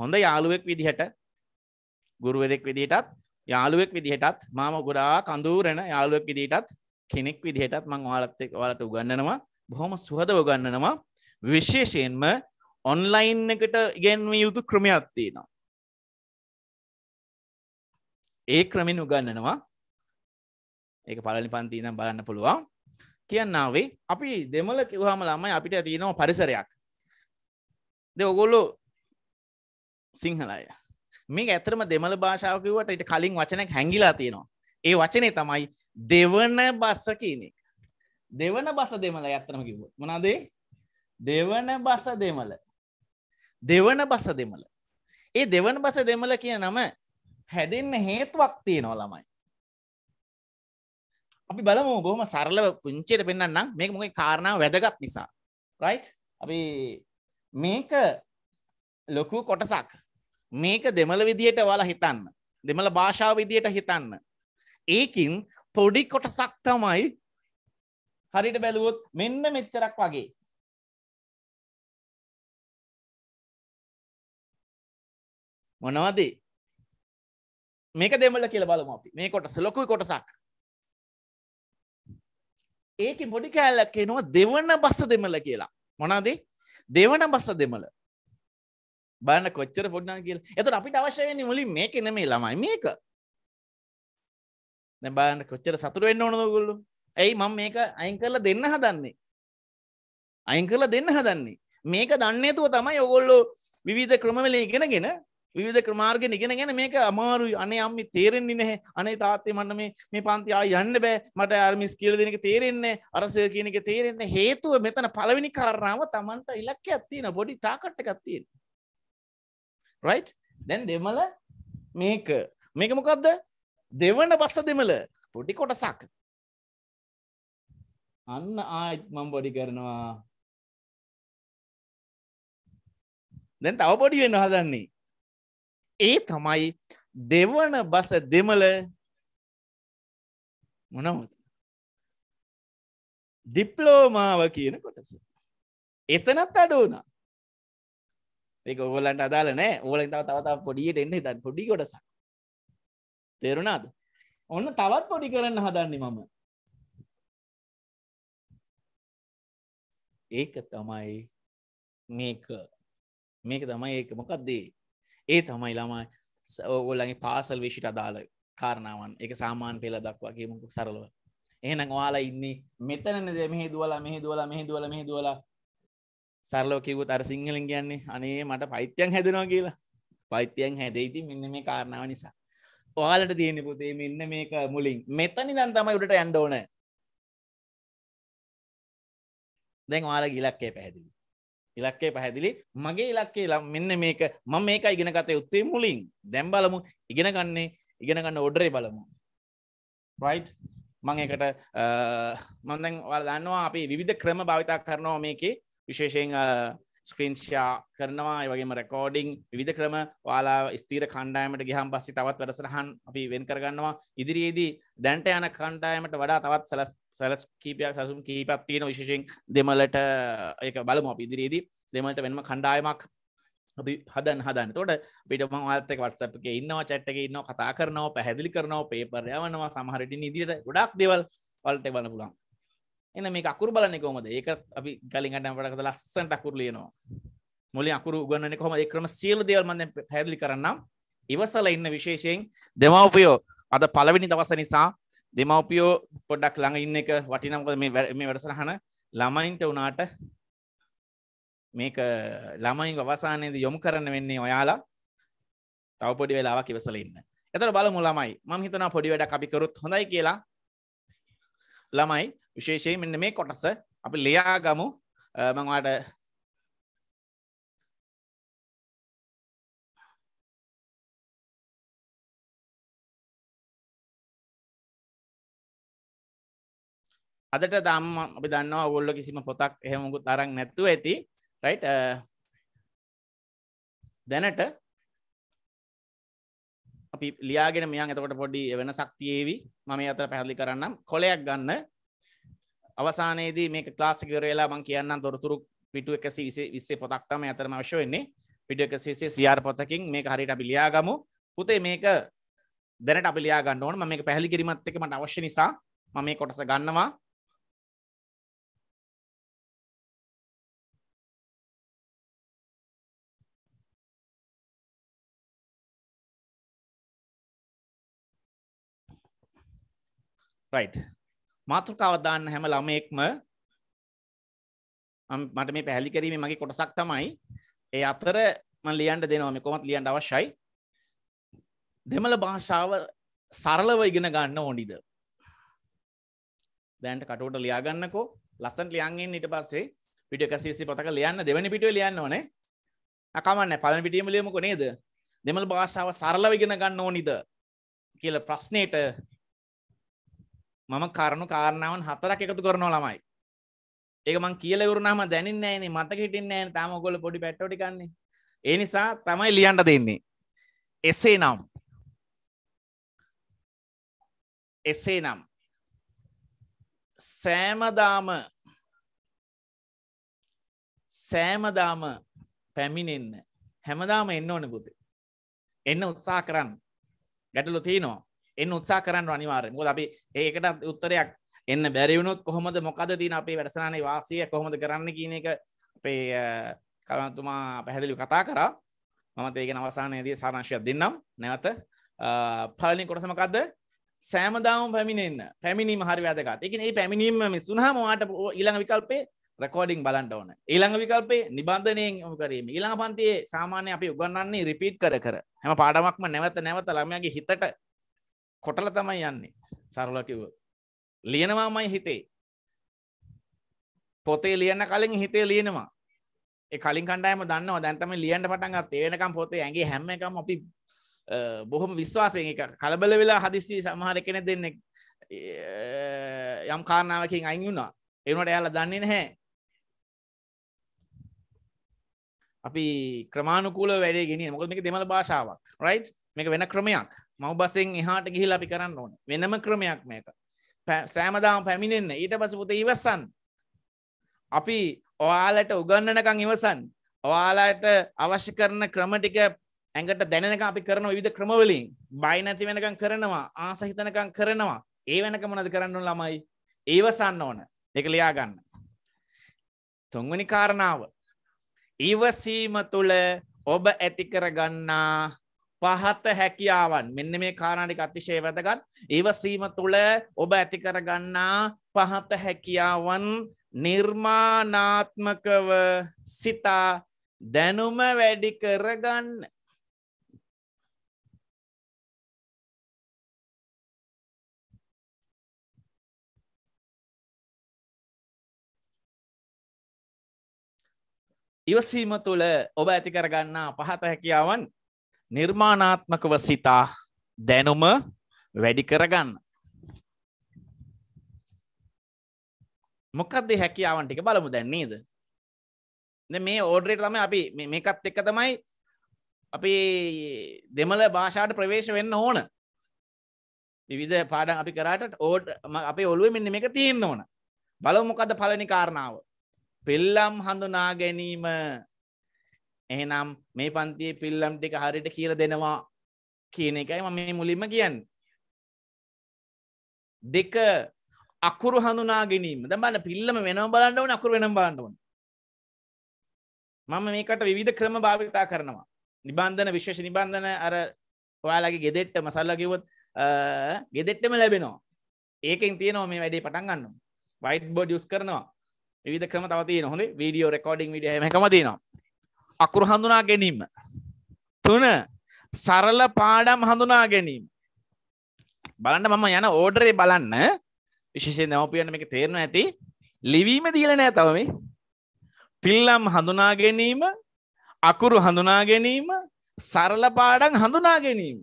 හොඳ යාළුවෙක් විදිහට ගුරුවරෙක් විදිහටත් යාළුවෙක් විදිහටත් මාම ගොඩා කඳූරෙන යාළුවෙක් විදිටත් කෙනෙක් විදිහටත් මං වාලත්තෙක් වලට උගන්නනවා බොහොම සුහද උගන්නනවා විශේෂයෙන්ම ඔන්ලයින් එකට ඉගෙන්ව යුතු ක්‍රමයක්ත්තිනවා. ඒ ක්‍රමින් උගන්නනවා ඒක පලනි පන්ති නම් බලන්න පුළුවන් කියන්නාවේ අපි දෙමල කිවහම ළමයි අපිට ඇතිනවා පරිසරයක් දෙ ඔගොල්ලු සිංහලය මේක ඇතරම දෙමළ භාෂාවකිවට ඊට කලින් වචනක් හැඟිලා තියෙනවා. ඒ වචනේ තමයි දෙවන බස කියන එක. දෙවන බස දෙමළ ඇත්තරම කිව්ව. මොනවද දෙවන බස දෙමළ. දෙවන බස දෙමළ. ඒ දෙවන බස දෙමළ කියන නම හැදෙන්න හේතුවක් තියෙනවා ළමයි. අපි බලමු බොහොම සරලව පුංචියට පෙන්වන්නම් මේක මොකේ කාරණාව වැදගත් නිසා. රයිට්? අපි මේක ලොකු කොටසක් මේක දෙමළ විදියට වල හිතන්න දෙමළ භාෂාව විදියට හිතන්න ඒකින් පොඩි කොටසක් තමයි හරිට බැලුවොත් මෙන්න මෙච්චරක් වගේ මොනවද මේක දෙමළ කියල බලමු අපි මේ කොටස ලොකුයි කොටසක් ඒකින් පොඩි කෑල්ලක් එනවා දෙවන බස්ස දෙමළ කියලා මොනාදේ දෙවන බස්ස දෙමළ බලන්න කොච්චර පොඩ්නා කියලා එතට අපිට අවශ්‍යවෙන්නේ මුලින් මේක නෙමේ ළමයි මේක බලන්න කොච්චර සතුරුවෙන්න්න ඕනදගොල්ලු ඇයි මං මේක අයින් කරලා දෙන්න හදන්නේ අයින් කරලා දෙන්න හදන්නේ මේක දන්නේතුව තමයි ඔගොල්ලෝ විවිධ ක්‍රමවලේ ඉගෙනගෙන විධ ක්‍රමාර්ගෙන ඉගෙන ගැන මේක අමාරු අනේ අම්මි තේරෙන්නේ නැහැ අනේ තාත්තේ මන්න මේ මේ පන්ති ආ යන්න බෑ මට අර්මිස් කියල දෙනක තේරෙන්නේ අරසය කියනක තේරෙන්නේ හේතුව මෙතන පළවෙනි කාරණාව තමන්ට ඉලක්කයක් තියෙන බොඩි තාකට්ටකක් තියෙන රයිට් දැන් දෙමල මේක මේක මොකක්ද දෙවන පස්ස දෙමල පොඩි කොටසක් අන්න ආයිත් මං බොඩි කරනවා දැන් තව පොඩි වෙන හදන්නේ ඒ තමයි දෙවන බස දෙමල මොනවද ඩිප්ලෝමාව කියන කොටස එතනත් අඩුනා ඒක ඔගොලන්ට අදාල නෑ ඕල තව තවතා පොඩියට එන්න තත් පොඩි කොටසක් තේරුණාද ඔන්න තවත් පොඩි කරන්න හදන්නේ මම ඒක තමයි මේක මේක තමයි ඒක මොකක්දේ ඒ තමයි ළමයි ඔගොල්ලගේ පාසල් විෂිට අදාළ කාරණාවන් එක සාමාන් පෙළ දක්වාගේ මුකු සරලව එහෙනම් ඔයාලා ඉන්නේ මෙතනද මෙහ දවලා මෙහ දවලා මෙහ දවල මෙහ දවලා සරලෝ කිව්වත් අර සිංහලෙන් කියන්නේ අනේ මට පෛත්‍යයන් හැදෙනවා කියලා පෛත්‍යයන් හැදෙයිති මෙන්න මේ කාරණාව නිසා ඔයාලට තියෙන පුතේ මෙන්න මේක මුලින් මෙතනි දන් තමයි උඩට යන්න ඕන දැන් ඔයාලා ඉලක්කය පැහැදිලි ඉලක්කේ පැහැදිලි මගේ ඉලක්කේ ලම් මෙන්න මේක මම මේක ඉගෙන ගත යුත්තේ මුලින් දැන් බලමු ඉගෙන ගන්නේ ඉගෙන ගන්න ඔඩරේ බලමු රයිට් මං එකට මන්දැන් ඔයාලා දන්නවා අපි විවිධ ක්‍රම භාවිතා කරනවා මේකේ විශේෂයෙන් ස්ක්‍රීන්ෂා කරනවා වගේම රෙකෝඩිං විධ ක්‍රම වාලා ස්තීර කණ්ඩායමට ගහම් පස්සි තවත් වැඩසරහන් අපි වෙන් කරගන්නවා ඉදිරියේදී දැන්ට යන කණ්ඩායමට වඩා තවත් සැලස් සැලස් කීපයක් සසුම් කීපත් තියෙන විශේෂෙන් දෙමලට ඒක බලම අප ඉදිරියේදී දෙමලට වෙනම කණ්ඩායමක් අපි හදන් හදන්න තොට පිටම වාතක වටසපක ඉන්නවා චැට්ටක ඉන්න කතා කරනවා පැහැදිලි කරනවා පේපරයවනවා සමහරට නිදිට ගොඩක් දෙවල් වලට බලපුලන් එන මේ අකුරු බලන්නේ කොහොමද? ඒක අපි කලින් අඩම් වඩා කරලා ලස්සනට අකුරු ලියනවා. මුලින් අකුරු උගන්වන්නේ කොහොමද? ඒ ක්‍රම සියලු දේවල් මම දැන් පැහැදිලි කරන්නම්. ඉවසලා ඉන්න විශේෂයෙන් දෙමව්පියෝ අද පළවෙනි දවස නිසා දෙමව්පියෝ පොඩ්ඩක් ළඟ ඉන්න එක වටිනා මොකද මේ මේ වැඩසටහන ළමයින්ට උනාට මේක ළමයින් අවසානයේදී යොමු කරන්න වෙන්නේ ඔයාලා තව පොඩි වෙලාවක් ඉවසලා ඉන්න. එතකොට බලමු ළමයි. මම හිතනවා පොඩි වැඩක් අපි කරොත් හොඳයි කියලා. ළමයි විශේෂය මෙන්න මේ කොටස අපි ලයාගමු මංවාට අදට දම් අපි දන්නවා ඔගොල්ල කිසිම පොතක් එහෙමකුත් අරක් නැත්තුව ඇති රයිට් දැනට අපි ලියාගෙන මෙයන් එතකොට පොඩි වෙනසක් තියේවි මම අතර පැහදිලි කරන්නම් කොලයක් ගන්න අවසානයේදී මේ ක්ලාසිකරලා මං කියන්න තොරතුරු පිටුව එකසි විසේ විස්සේ පොතක්තම අතරම අවශ්‍ය වෙන්නේ පිඩ එකසිසේ සියාර් පොතකින් මේ හරිට අපිලියාගමු පුතේ මේක දැනට අපිලියා ගන්න ඕන ම මේ පැහලි කිරීමත් එක මට අවශ්‍ය නිසා මම මේ කොටස ගන්නවා රයි් මාතෘකාව දාන්න හැම ළමයෙක්ම මට මේ පැහලි කිරීම මගේ කොටසක් තමයි ඒ අතර මන් ලියන්ට දෙනවා මේ කොමත් ලියන්ට අවශ්‍යයි දෙමළ භාෂාව සරලව ඉගෙන ගන්න ඕනිද දැන්ට කටුවට ලියාගන්නකෝ ලස්සන් ලියන්ගෙන් ඉට පස්සේ පිට කසිසි පතක ලියන්න දෙවැනි පිටුව ලියන්න ඕනේ අකමන්න පලන පිටියම ලියමකො නේද දෙමළ භාෂාව සරලව ඉගෙන ගන්න ඕනිද කියල ප්‍රශ්නයට මම කරුණු කාරණාවන් හතරක් එකතු කරනවා ළමයි. ඒක මං කියලා ඉවරුනහම දැනින්නේ නැහැනේ මතක හිටින්නේ නැහැනේ තාම ඔයගොල්ලෝ පොඩි පැට්ටෝ ටිකක් නේ. ඒ නිසා තමයි ලියන්න දෙන්නේ. එසේනම් එසේනම් සෑමදාම සෑමදාම පැමිණෙන්න හැමදාම එන්න ඕනේ පුතේ. එන්න උත්සාහ කරන්න. ගැටලු තියෙනවා. එන්න උත්සා කරන්න අනිවාර්ය මොකද අපි ඒකට උත්තරයක් එන්න බැරිවුණොත් කොහොමද මොකද තින අපේ වැඩසනානේ වාසිය කොහොමද කරන්න කියන එක අපේ කලතුමා පැහැදිලි කතා කරා මමත් ඒක අවසානයේදී සාරංශයක් දෙන්නම් නැවත පලනි කොටසමකක්ද සෑමදාම පැමිණෙන්න්න පැමිණීම හරි වැදගත් එක ඒ පැමිණීම මිසුනහම වාට ඊළඟ විකල්පේ රකෝඩිං බලන්ට ඕන ඊළඟ විකල්පේ නිබන්ධනයෙන් කරීම ඊළඟ පන්තියේ සාමාන්‍ය අපි උගන්නන්නේ රිපීට් කර කර හැම පාඩමක්ම නැවත නැවත ළමයාගේ හිතට කොටල තමයි යන්නේ සරල කිව්ව. ලියනවාමයි හිතේ. පොතේ ලියන්න කලින් හිතේ ලියනවා. ඒ කලින් කණ්ඩායම දන්නවා දැන් තමයි ලියන්න පටන් ගත්තේ. වෙනකම් පොතේ ඇඟේ හැම එකම අපි බොහොම විශ්වාසයෙන් ඒක කලබල වෙලා හදිස්සි සමහර කෙනෙක් දෙන්නේ යම් කාරණාවකින් අයින් වුණා. ඒ වුණාට එයාලා දන්නේ නැහැ. අපි ක්‍රමානුකූලව වැඩේ ගෙනියන. මොකද මේක දෙමළ භාෂාවක්. රයිට්? මේක වෙන ක්‍රමයක්. මව බසෙන් එහාට ගිහිල අපි කරන්න ඕන වෙනම ක්‍රමයක් මේක සෑමදාම පැමිණෙන්න ඊට පස පුත ඉවසන් අපි ඔයාලට උගන්නනකං ඉවසන් ඔයාලාට අවශ්‍ය කරන ක්‍රම ටික ඇඟට දැනෙනක අපි කරන විධ ක්‍රමවලින් බයි නැති වෙනකං කරනවා ආසහිතනකං කරනවා ඒ වෙනක මොනද කරන්නු ළමයි ඒවසන්න ඕන එක ලියා ගන්න තුන්වනි කාරණාව ඉවසීම තුළ ඔබ ඇති කරගන්නා පහත හැකියාවන් මෙන්න මේ කාරණටික අතිශය වැදගත් ඒවසීම තුළ ඔබ ඇති කරගන්නා පහත හැකියාවන් නිර්මානාත්මකව සිතා දැනුම වැඩි කරගන්න ඉවසීම තුළ ඔබ ඇති කරගන්නා පහත හැකියාවන් නිර්මාණාත්මකව සිතා දැනුම වැඩි කරගන්න. මොකක්ද හැකියාවන් ටික බලමු දැන් නේද? මේ ඕඩරේට තමයි අපි මේකත් එක්ක තමයි අපි දෙමළ භාෂාවට ප්‍රවේශ වෙන්න ඕන. විවිධ පාඩම් අපි කරාට ඕඩ අපේ ඔළුවේ මෙන්න මේක තියෙන්න ඕන. බලමු මොකද්ද පළවෙනි කාරණාව? පෙල්ලම් හඳුනා ගැනීම එහෙනම් මේ පන්තියේ පිල්ලම් ටික හරියට කියලා දෙනවා කියන එකයි මම මේ මුලින්ම කියන්නේ. දෙක අකුරු හඳුනා ගැනීම. දැන් බලන්න පිල්ලම වෙනම බලන්න ඕනේ අකුරු වෙනම බලන්න ඕනේ. මම මේකට විවිධ ක්‍රම භාවිතා කරනවා. නිබන්ධන විශේෂ නිබන්ධන අර ඔයාලගේ ගෙදෙට්ට මසල්ලා කිව්වොත් ගෙදෙට්ටම ලැබෙනවා. ඒකෙන් තියෙනවා මේ වැඩේ පටන් ගන්නවා. වයිට් බෝඩ් යූස් කරනවා. විවිධ ක්‍රම තව තියෙනවා. හොඳේ වීඩියෝ රෙකෝඩින් වීඩියෝ හැම එකම තියෙනවා. අකුරු හඳුනා ගැනීම. තුන සරල පාඩම් හඳුනා ගැනීම. බලන්න මම යන ඕඩරේ බලන්න විශේෂයෙන් නවපියන්න මේක තේරෙනවා ඇති. ලිවීම දීලා නෑ තව මේ. පිල්ලම් හඳුනා ගැනීම, අකුරු හඳුනා ගැනීම, සරල පාඩම් හඳුනා ගැනීම.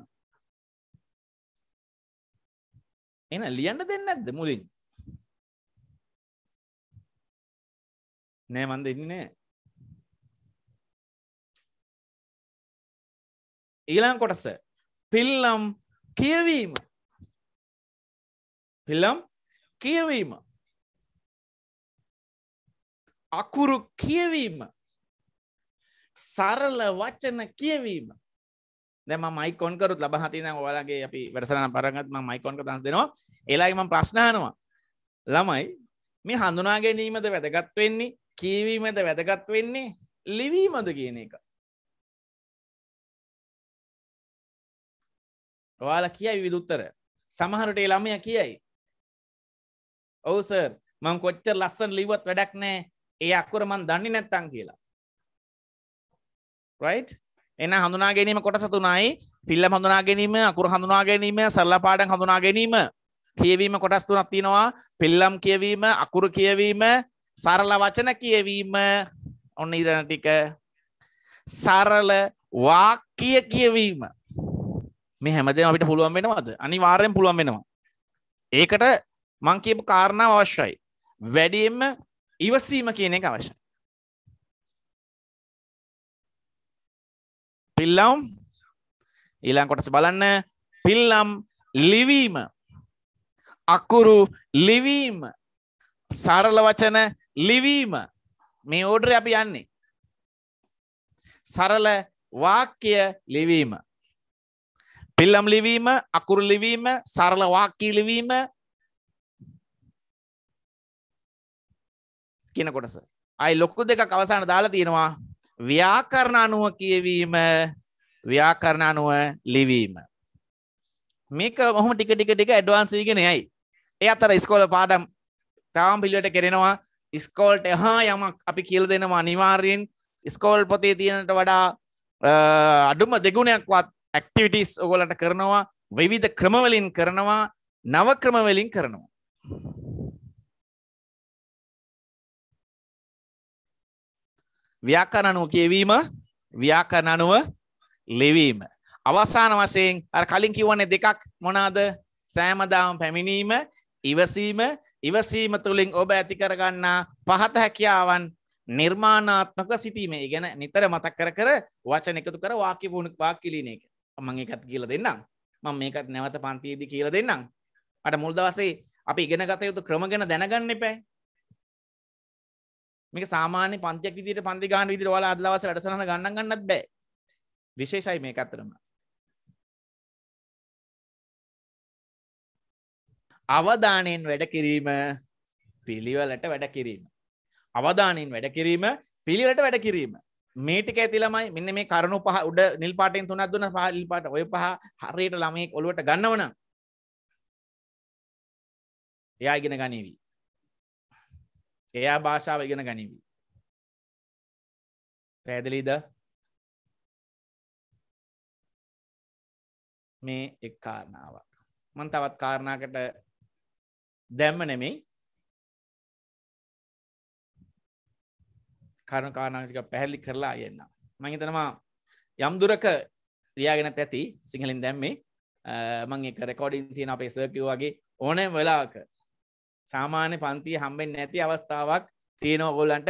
එහෙනම් ලියන්න දෙන්නේ නැද්ද මුලින්? නෑ මන් දෙන්නේ නෑ. ඊළං කොටස පිල්ලම් කියවීම පිල්ලම් කියවීම අකුරු කියවීම සරල වචන කියවීම දැම මයිකොන් කරුත් ලබ හතින ඔයාලගේ අපි වැඩසරන පරගත් ම මයිකොන්ක දන්ස් දෙනවා එලායිම ප්‍රශ්නානවා ළමයි මේ හඳුනා ගැනීමද වැදගත් වෙන්නේ කියවීමද වැදගත් වෙන්නේ ලිවීමද කියන එක ඔයාලා කියයි විවිධ උත්තර. සමහරට ඒ ළමයා කියයි. ඔව් සර් මම කොච්චර ලස්සන ලිව්වත් වැඩක් නැහැ. ඒ අකුර මම දන්නේ නැත්තම් කියලා. right? එන හඳුනා ගැනීම කොටස තුනයි. පිල්ලම හඳුනා ගැනීම, අකුරු හඳුනා ගැනීම, සරල පාඩම් හඳුනා ගැනීම. කියවීම කොටස් තුනක් තියෙනවා. පිල්ලම් කියවීම, අකුරු කියවීම, සරල වචන කියවීම. ඔන්න ඊළඟ ටික. සරල වාක්‍ය කියවීම මේ හැමදේ අපිට පුළුවන් වෙනවද අනිවාර්යෙන් පුළුවන් වෙනවා ඒකට මං කියපු කාරණාව අවශ්‍යයි වැඩියෙන්ම ඉවසීම කියන එක අවශ්‍යයි පිල්ලම් ඊළං කොටස බලන්න පිල්ලම් ලිවීම අකුරු ලිවීම සරල වචන ලිවීම මේ ඕඩර අපි යන්නේ සරල වාක්‍ය ලිවීම පෙල්ලම් ලිවීම අකුරු ලිවීම සරල වාක්‍ය ලිවීම කියන කොටස. අයි ලොක්කු දෙකක් අවසාන දාලා තියෙනවා ව්‍යාකරණ අනුව කියවීම ව්‍යාකරණ අනුව ලිවීම. මේක ඔහොම ටික ටික ටික ඇඩ්වාන්ස් වීගෙන යයි. ඒ අතර ඉස්කෝල පාඩම් තාම පිළිවෙලට කරනවා. ඉස්කෝල්ට හා යමක් අපි කියලා දෙනවා අනිවාර්යෙන්. ඉස්කෝල් පොතේ තියෙනට වඩා අඩුම දෙගුණයක්වත් ඇක්ටිවිටස් ඔගොලට කරනවා විවිධ ක්‍රමවලින් කරනවා නව ක්‍රමවලින් කරනවා. ව්‍යාකරණ අනුව කියවීම ව්‍යාකරණ අනුව ලිවීම. අවසාන වශයෙන් අර කලින් කිව්වනේ දෙකක් මොනවාද? සෑමදාම පැමිණීම, ඉවසීම, ඉවසීම තුළින් ඔබ ඇති කරගන්නා පහත හැකියාවන් නිර්මාණාත්මක සිටීම. ඒ ගැන නිතර මතක් කර කර වචන එකතු කර වාක්‍ය පුහුණු වාක්‍ය ලියන එක. මං එකත් කියල දෙන්නම් මං මේකත් නැවත පන්තියේදී කියල දෙන්නම් අට මුල් දවසේ අපි ඉගෙන ගත යුතු ක්‍රම ගැන දැනගන්න එපැයි මේක සාමාන්‍ය පන්තියක් විදිට පන්ති ගන්න විදිර ඔයාලා අද දවසේ වැඩසටහන ගන්න ගන්නත් බෑ විශේෂයි මේක අතරම අවධානයෙන් වැඩ කිරීම පිළිවෙලට වැඩ කිරීම අවධානයෙන් වැඩ කිරීම පිළිවෙලට වැඩ කිරීම මේටික ඇති ළමයි මෙන්න මේ කරුණු පහ උඩ නිල් පාටෙන් තුනක් දුන්න පහ නිල් පාට ඔය පහ හරියට ළමයෙක් ඔලුවට ගන්නවන ะ එයා ඉගෙන ගනීවි එයා භාෂාව ඉගෙන ගනීවි පැහැදිලිද මේ එක් කාරණාවක් මම තවත් කාරණාකට දැම්ම නෙමෙයි කරුණ කානාටික පැහැල්ලි කරලා යන්න මහිතනවා යම් දුරක ලියාගෙන ඇති සිංහලින් දැම්මේ මං එක රෙකෝඩින් තියෙන අපේ සර්කිව් වගේ ඕනෑ වෙලාක සාමාන්‍ය පන්තිය හම්බෙන් නැති අවස්ථාවක් තියෙන ඔගොල්ලන්ට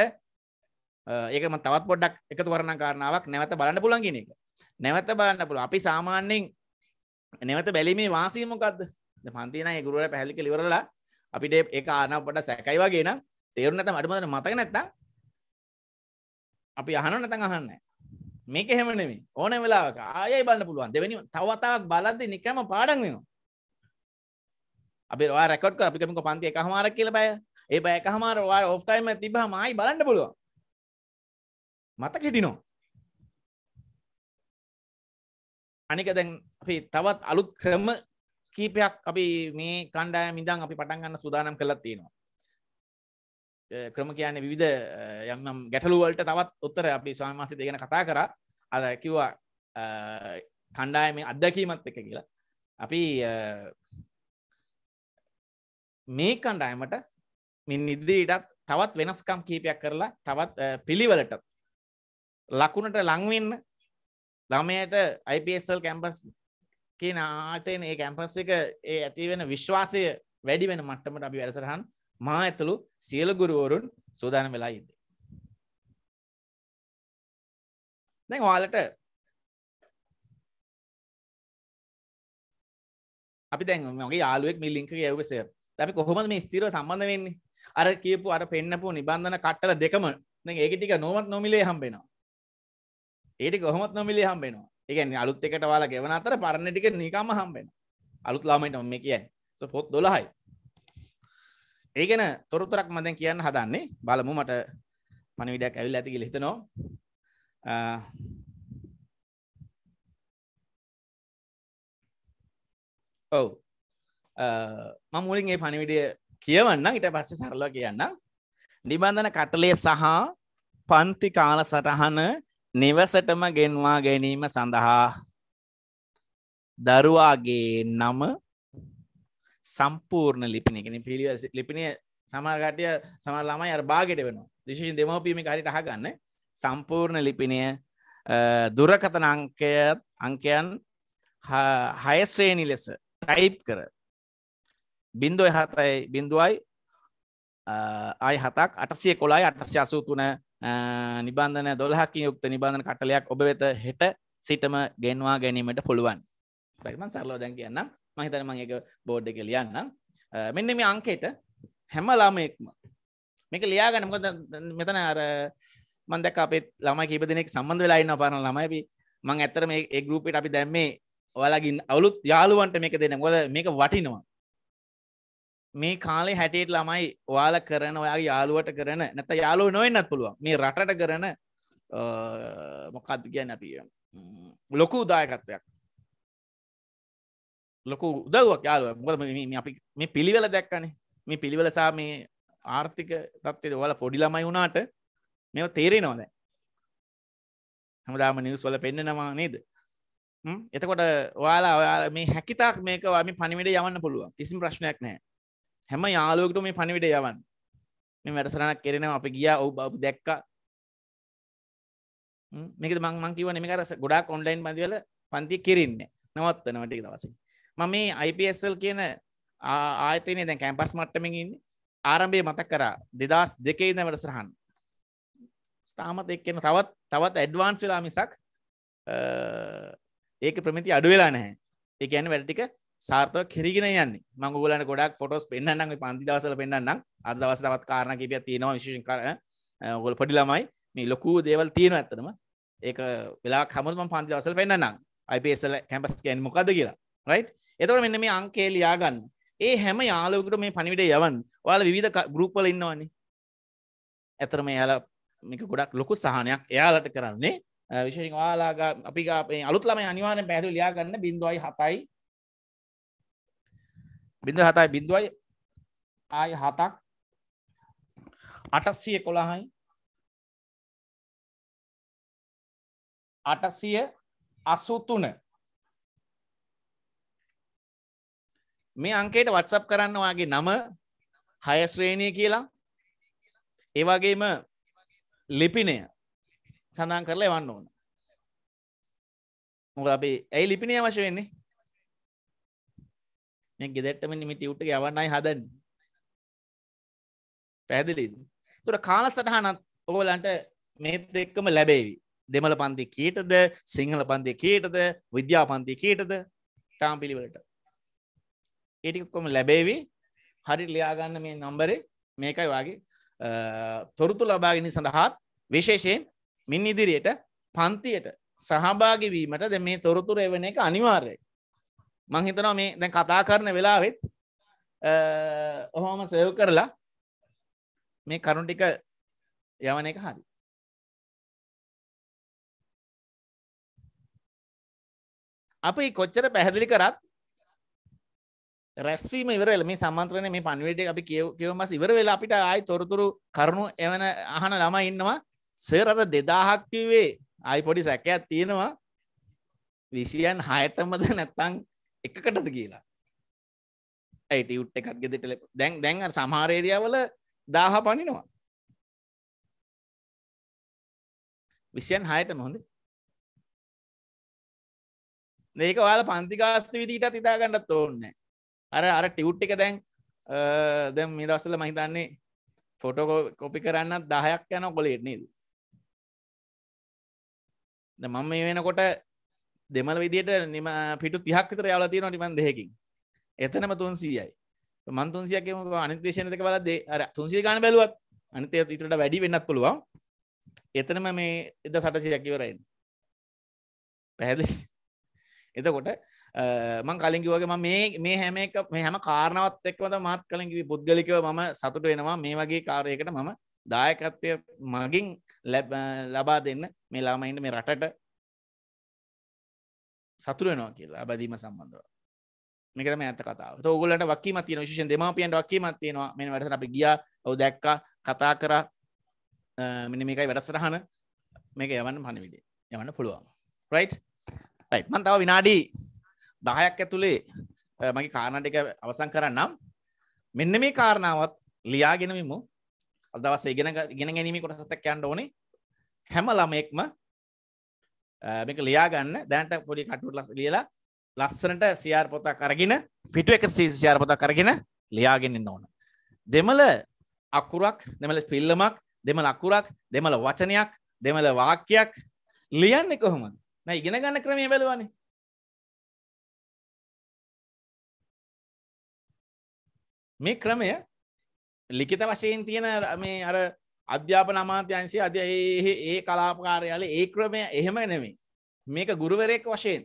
ඒකම තවත් පොඩ්ඩක් එකතු කරන කාරණාවක් නැවත බලන්න පුළන් ගෙන එක නැවත බලන්න පුළුව අපි සාමාන්‍යෙන් නැවත බැලිමේ වාසීමකක්ද පන්තින ගුරුවට පැහලික ලිවරලා අපිට ඒ ආනාව පොඩ සැකයි වගේන තේරුනට මටමදන මතක නැත්තා අපි අහන නැතන් අහන්න මේක හෙමනෙම ඕන වෙලාවක ආයයි බලන්න පුළුවන් දෙවැනි තවතාවක් බලද්දි නිකම පාඩන් වෙනවා අපි ඔයා රෙකෝඩ් කරලා අපි කමික පන්ති එකහමාරක් කියලා බය ඒ බය එකහමාර ඔයා ඔෆ් ටයිම් එක තිබ්බහම ආයි බලන්න පුළුවන් මතක හිටිනවා අනික දැන් අපි තවත් අලුත් ක්‍රම කීපයක් අපි මේ කණ්ඩායම ඉඳන් අපි පටන් ගන්න සූදානම් කරලා තියෙනවා ක්‍රම කියන්නේ විවිධ යම්නම් ගැටලුවලට තවත් උත්තර අපි ස්වාමීන් වහන්සේ දෙගෙන කතා කරා අර කිව්වා කණ්ඩායමේ අත්දැකීමත් එක කියලා අපි මේ කණ්ඩායමට මින් ඉදිරියටත් තවත් වෙනස්කම් කීපයක් කරලා තවත් පිළිවෙලටත් ලකුණට ලංවෙන්න ළමයට IPSL කැම්පස් කියන ආතයෙන් ඒ කැම්පස් එක ඒ ඇති වෙන විශ්වාසය වැඩි වෙන මට්ටමට අපි වැඩසටහන් මා ඇතුළු සියලු ගුරුවරුන් සූදානම් වෙලා ඉන්නේ. දැන් ඔයාලට අපි දැන් මගේ යාළුවෙක් මේ ලින්ක් එක යවුවසේ. අපි කොහොමද මේ ස්ථිරව සම්බන්ධ වෙන්නේ? අර කියපු අර පෙන්නපු නිබන්ධන කට්ටල දෙකම දැන් ඒක ටික නොමත් නොමිලේ හම්බෙනවා. ඒ ටික කොහොමත් නොමිලේ හම්බෙනවා. ඒ කියන්නේ අලුත් එකට ඔයාලා ගෙවන අතර පරණ ටික නිකම්ම හම්බෙනවා. අලුත් ළමයින්ට මම කියන්නේ. පොත් 12යි. ඒ ගැන තොරතුරක් මම දැන් කියන්න හදන්නේ. බලමු මට පණිවිඩයක් ඇවිල්ලා ඇති කියලා හිතනවා. ඔව්. මම මුලින් මේ පණිවිඩය කියවන්නම් ඊට පස්සේ සරලව කියන්නම්. නිබන්ධන කටලය සහ පන්ති කාල සටහන නිවසටම ගෙන්වා ගැනීම සඳහා දරුවාගේ නම සම්පූර්ණ ලිපිනගෙන පිළිව ලිපිනය සමාර්ගටය සමල්ලාමයි අර බාගෙට වෙන විශෂෙන් දෙමවපීම කාරිට හගන්න සම්පූර්ණ ලිපිනය දුරකතන අංකය අංකයන් හයස්ශ්‍රේණි ලෙස ටයිප් කර බින්දුව හතයි බිඳුවයි අයි හතක් අටසිය කොලායි අටසි අසූතුන නිබන්ධන දොල්හකි යුක්ත නිබන්ධන කටලයක් ඔබ වෙත හෙට සිටම ගෙන්වා ගැනීමට පුළුවන් ප්‍රරිමන් සරලෝ දැන් කියන්නම් මහිතන මං එක බෝඩ් එක ලියන්නම් මෙන්න මේ අංකෙට හැම ළමයෙක්ම මේක ලියාගන්න මොකද මෙතන අර මන් දැක්ක අපේ ළමයි කීප දෙනෙක් සම්බන්ධ වෙලා ඉන්නවා පාරන ළමයි අපි මං ඇත්තට මේ ඒ ගෲප් එකට අපි දැම්මේ ඔයාලගින් අවුලුත් යාළුවන්ට මේක දෙන්න මොකද මේක වටිනවා මේ කාලේ හැටියට ළමයි ඔයාල කරන ඔයාගේ යාළුවට කරන නැත යාලුව නොවෙන්නත් පුළුවන් මේ රටට කරන මොකක්ද ගැන අපිය ලොකු දායකත්වයක් ලොකු උදව්වක් යාලුව මොකද මේ පිළිවෙල දැක්කනේ මේ පිළිවෙල සා මේ ආර්ථික තත්ත්වයට ඔයාලා පොඩි ළමයි වුණාට මේව තේරෙනවා දැන් හැමදාම නිවුස් වල පෙන්නනවා නේද එතකොට ඔයාලා ඔයාලා මේ හැකිතාක් මේක ඔයා මේ පණිවිඩය යවන්න පුළුවන් කිසිම ප්‍රශ්නයක් නැහැ හැම යාළුවෙකුටම මේ පණිවිඩය යවන්න මේ වැඩසටහනක් කෙරෙනවා අපි ගියා ඔව් ඔබ දැක්කා මේක මං මං කියවනේ මේක අර ගොඩාක් ඔන්ලයින් පන්තිවල පන්ති කෙරෙන්නේ නවත්තනවා ටික දවසේ මම මේ IPSL කියන ආයතනය දැන් කැම්පස් මට්ටමකින් ආරම්භය මතක් කරා දෙදස් දෙකේ ඉඳන් වැඩසටහන් තාමත් එක්කෙන තවත් තවත් ඇඩ්වාන්ස් වෙලා මිසක් ඒක ප්‍රමිති අඩු වෙලා නැහැ ඒ කියන්නේ වැඩ ටික සාර්ථක කිරගෙන යන්නේ මම ඔයගලන්ට ගොඩක් ෆොටෝස් පෙන්වන්නම් මේ පන්ති දවස්වල පෙන්වන්නම් අද දවස් තවත් කාරණා කීපයක් තියෙනවා විශේෂයෙන් ඔයගොල්ලෝ පොඩි ළමයි මේ ලොකු දේවල් තියෙනවා ඇත්තටම ඒක වෙලාවක් හැමෝටම මම පන්ති දවස්වල පෙන්වන්නම් IPSL කැම්පස් කියන්නේ මොකද්ද කියලා රයි් එතවට මෙන්න මේ අංකේ ලියාගන්න ඒ හැම යාලෝකට මේ පනිවිට යවන් ඔයාල විධ ගරුප්පල ඉන්නවන්නේ ඇතරම එයාලා මේක ගොඩක් ලොකු සහනයක් එයාලට කරන්නේ විශෂෙන් වාලාග අපි අපේ අලුත්ලම අනිවාන පැහතු ලියාගන්න බිඳුවයි හතයි බිඳ හතයි බිඳුවයි ආය හතක් අටස්සිය කොළහයි අටසිය අසුතුන මේ අංකයට වටසප් කරන්න වගේ නම හයස්ශ්‍රේණය කියලා ඒවාගේම ලිපිනය සඳහන් කරලා එවන්න ඕන මොක අපි ඇයි ලිපිනය වශ වෙන්නේ මේ ගෙදෙට්ටම නිමිටි උට්ට යවන්නයි හදන්න පැදිලි තුර කාල සටහනත් ඔගලන්ට මේත් එක්කම ලැබේවි දෙමළ පන්ති කීටද සිංහල පන්ති කීටද විද්‍යා පන්ති කීටද තාම් පිළිවලට ඒටික කොම ලැබේවි හරි ලියාගන්න මේ නම්බරේ මේකයි වගේ තොරතු ලබාගෙන සඳහාත් විශේෂයෙන් මින් ඉදිරියට පන්තියට සහභාගිවීමට ද මේ තොරතුර එවන එක අනිවාර්යයි මංහිතනවා මේ දැන් කතා කරන වෙලාවෙත් ඔහොම සයව් කරලා මේ කරුණටික යවන එක හරි අපි කොච්චර පැහැදිලි කරත් රැස්වීම ඉවරල මේ සම්න්ත්‍රණය මේ පන්විට අපි කියවමස් ඉවර වෙලා අපිට ආයි තොරතුරු කරුණු එවන අහන ළම ඉන්නවා සරර දෙදාහක්කිවේ අයි පොඩි සැකයක් තියෙනවා විසියන් හයටමද නැත්තං එකකටද කියලා ඇයිට යුට් එකත් ගෙදෙටල දැන් දැන් සමහරේරියවල දාහ පනිනවා විසියන් හයටම හොඳ ඒක වාල පන්තිකාස්ත විදිට තිතාගන්නත් ඕන්නෑ අර අර ටියුට් එක දැන් දැම් මේ දස්සල මහිතන්නේ ෆොටෝ කොපි කරන්න දහයක් යන කොලේට නේද මම මේ වෙනකොට දෙමල විදියට නිම පිටු තිහක් විතර යාලා තියෙනවා නිමන් දෙහකින් එතනම 300යි මන් 300ක් ගේමු අනිත් දේශන දෙක බලද්ද අර 300 ගාන බැලුවත් අනිත් ඒවා ඊටට වැඩි වෙන්නත් පුළුවන් එතනම මේ 1600ක් ඉවරයි පැහැදිලි එතකොට මං කලින්කිවගේ ම මේ මේ හැම එක හැම කාරණවත් එක්වද මත් කලින්කිවි පුද්ගලිකව මම සතුට වෙනවා මේ වගේ කාරයකට මම දායකත්වය මගින් ලබා දෙන්න මේ ලාමයින්ට මේ රටට සතුර වෙනවා කියලා බැදීම සම්බන්ධව මේකම ඇත කතාව තෝගලට වක්කීම තියන විශෂ දෙමාපියන්ට වක්කීම තියෙනවා මේ වැඩස අපි ගිය ඔව දැක්ක කතා කර මෙන මේකයි වැඩසරහන මේක යවන්න පණවිඩේ යවන්න පුළුවන් රයි් රයි් මන්තාව විනාඩී දහයක් ඇතුළේ මගේ කාරණටික අවසන් කරන්නම් මෙන්න මේ කාරණාවත් ලියාගෙනමිමු අදවස ඉගෙන ගෙන ගැනීම කොටසතක් යන්න ඕනේ හැම ළමයෙක්ම මේක ලියාගන්න දැනට පොඩි කටුවට ලියලා ලස්සනට සියාර් පොතක් අරගෙන පිටු එක සියාර් පොතක් අරගෙන ලියාගෙන ඉන්න ඕන දෙමළ අකුරක් දෙමළ පිල්ලමක් දෙමළ අකුරක් දෙමළ වචනයක් දෙමළ වාක්‍යයක් ලියන්නේ කොහොමද මම ඉගෙන ගන්න ක්‍රමය බැලුවානේ මේ ක්‍රමය ලිඛිත වශයෙන් තියෙන මේ අර අධ්‍යාපන අමාත්‍යංශය අධ්‍ය ඒ කලාප කාර්යාලේ ඒ ක්‍රමය එහෙම නෙමෙයි. මේක ගුරුවරයෙක් වශයෙන්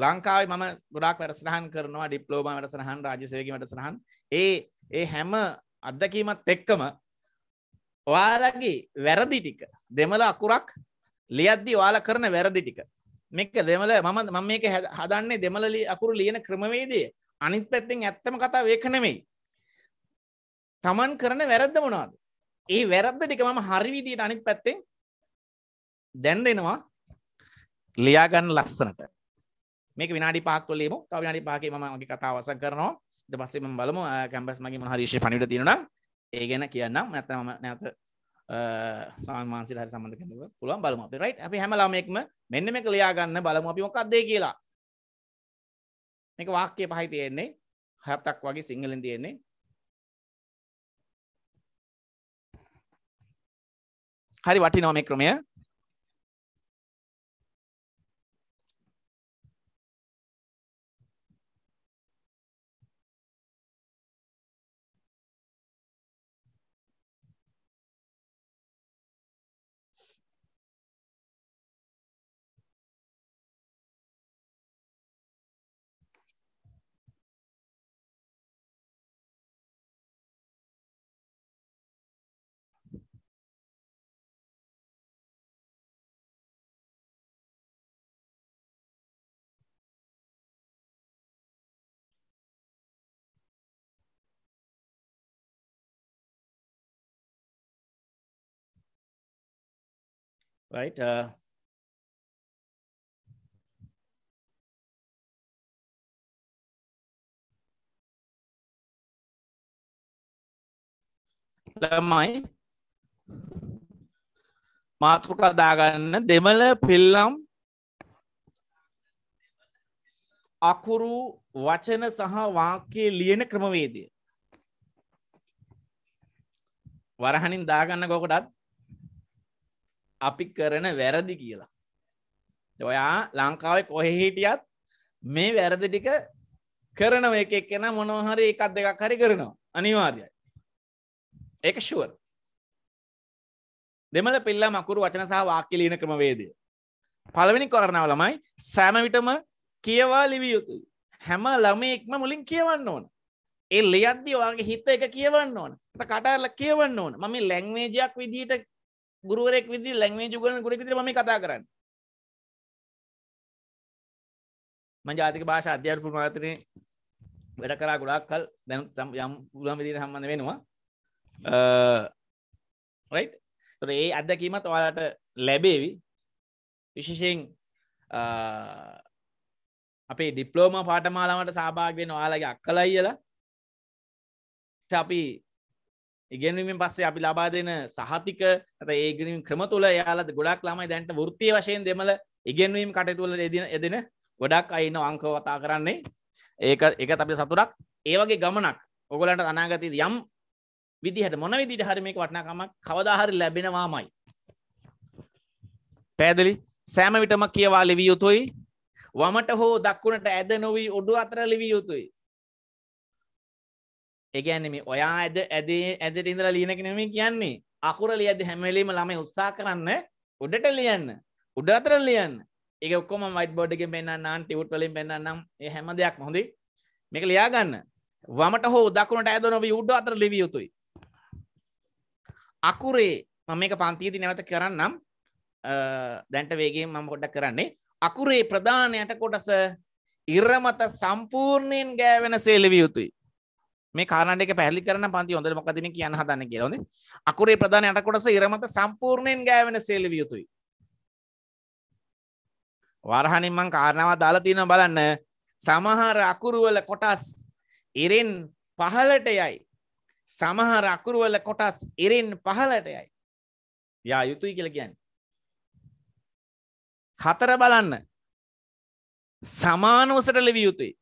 ලංකාවේ මම ගොඩාක් වැඩසටහන් කරනවා ඩිප්ලෝමා වැඩසටහන් රාජ්‍ය සේවකී වැඩසටහන්. ඒ ඒ හැම අත්දැකීමත් එක්කම ඔයාලගේ වැරදි ටික දෙමළ අකුරක් ලියද්දී ඔයාලා කරන වැරදි ටික මේක දෙමළ මම මම මේක හදන්නේ දෙමළ අකුරු ලියන ක්‍රමවේදය අනිත් පැත්තෙන් ඇත්තම කතාව ඒක නෙමෙයි. Taman කරන වැරද්ද මොනවද? ඒ වැරද්ද ටික මම හරි විදියට අනිත් පැත්තෙන් දැන් දෙනවා ලියා ගන්න ලස්සනට. මේක විනාඩි 5ක් තුළ ලියමු. තව විනාඩි 5කේ මම මගේ කතාව අවසන් කරනවා. ඊට පස්සේ මම බලමු කැම්පස් මගේ මොන හරි විශේෂ පණිවිඩ තියෙනවා නම් ඒ ගැන කියන්නම්. නැත්නම් මම නැවත ස්වාමීන් වහන්සේලා හරි සම්බන්ධ කරන්න පුළුවන් බලමු අපි රයිට් අපි හැම ළමයෙක්ම මෙන්න මේක ලියා ගන්න බලමු අපි මොකක්ද කියලා මේක වාක්‍ය පහයි තියෙන්නේ හතක් වගේ සිංහලෙන් තියෙන්නේ හරි වටිනවා මේ ක්‍රමය right? Uh, ළමයි මාතෘකා දාගන්න දෙමළ පෙල්ලම් අකුරු වචන සහ වාක්‍යයේ ලියන ක්‍රමවේදය වරහනින් දාගන්න ගොකොටත් අපි කරන වැරදි කියලා. ඔයා ලංකාවේ කොහෙ හිටියත් මේ වැරදි ටික කරනව එක එක්කෙන මොනොහරි එකක් දෙකක් හරි කරනවා අනිවාර්යයි. ඒක ශුවර්. දෙමළ පිල්ලා මකුරු වචන සහ වාක්‍යලීන ක්‍රමවේදය. පළවෙනි කරණාව ළමයි සෑමවිටම කියවා ලිවිය යුතුයි. හැම ළමයෙක්ම මුලින් කියවන්න ඕන. ඒ ලියද්දි ඔයාගේ හිත එක කියවන්න ඕන. කට අරලා කියවන්න ඕන. මම මේ ලැංග්වේජයක් විදිහට ගුරුවරෙක් විදි ලැංවේජ් උගන ගුරෙක් විදිහට මම මේ කතා කරන්නේ මම ජාතික භාෂා අධ්‍යාපන පුරමාතනේ වැඩ කරා ගොඩාක් කල් දැන් යම් පුළුවන් විදිහට සම්බන්ධ වෙනවා රයිට් uh, එතකොට ඒ අත්දැකීමත් ඔයාලට ලැබේවි විශේෂයෙන් uh, අපේ ඩිප්ලෝම පාටමාලාවට සහභාග වෙන ඔයාලගේ අක්කලා අයියලා අපි ඉගෙනීමෙන් පස්සේ අපි ලබා දෙන සහතික ඇත ඒගෙනීම ක්‍රම තුළ යාලද ගොඩක් ළමයි දැන්ට වෘත්තිය වශයෙන් දෙමල ඉගෙන්වීම කටයතුවල එදින එදෙන ගොඩක් අයින්න අංක වතා කරන්නේ ඒක එක අපි සතුරක් ඒවගේ ගමනක් ඔගොලන්ට අනාගතය යම් විදිහට මොන විදිට හරි මේක වටනාකමක් කවදාහරි ලැබෙනවාමයි පැදලි සෑම විටම කියවා ලිවිය යුතුයි වමට හෝ දක්වුණට ඇද නොවී ඔඩු අතර ලිවිය යුතුයි ඒගැන මේ ඔයා ඇද ඇදේ ඇදට ඉඳලා ලියනක නෙමේ කියන්නේ අකුර ලියද හැමලීම ළමයි උත්සා කරන්න උඩට ලියන්න උඩ අතර ලියන්න ඒක ඔක්කොම වයිට බෝඩ්ගෙන් පෙන්න්නන්න ටිවුට් වලින් පෙන්න්නම් ඒ හැම දෙයක් හොඳ මේක ලියාගන්න වමට හෝ දකුණට ඇදනොව උඩ අතර ලිවිය යුතුයි අකුරේ මම මේක පන්තියේදී නැවත කරන්නම් දැන්ට වේගෙන් මම පොඩ්ඩක් කරන්නේ අකුරේ ප්‍රධානයට කොටස ඉරමත සම්පූර්ණයෙන් ගෑවෙන සේලවිය යුතුයි මේ කාරණට එක පැහලි කරන පන්ති හොඳ මොකදන කියන්න හදන්න කියලොද අකුරේ ප්‍රධාන යට කොටස ඉරමත සම්පූර්ණයෙන් ගෑවෙන සේලවිය යුතුයි වරහනින්මං කාරණාව දාලා තියෙන බලන්න සමහර අකුරුවල කොටස් එරෙන් පහලට යයි සමහර අකුරුවල කොටස් එරෙන් පහලට යයි යා යුතුයි කියල කියන්න හතර බලන්න සමානෝසට ලෙවිය යුතුයි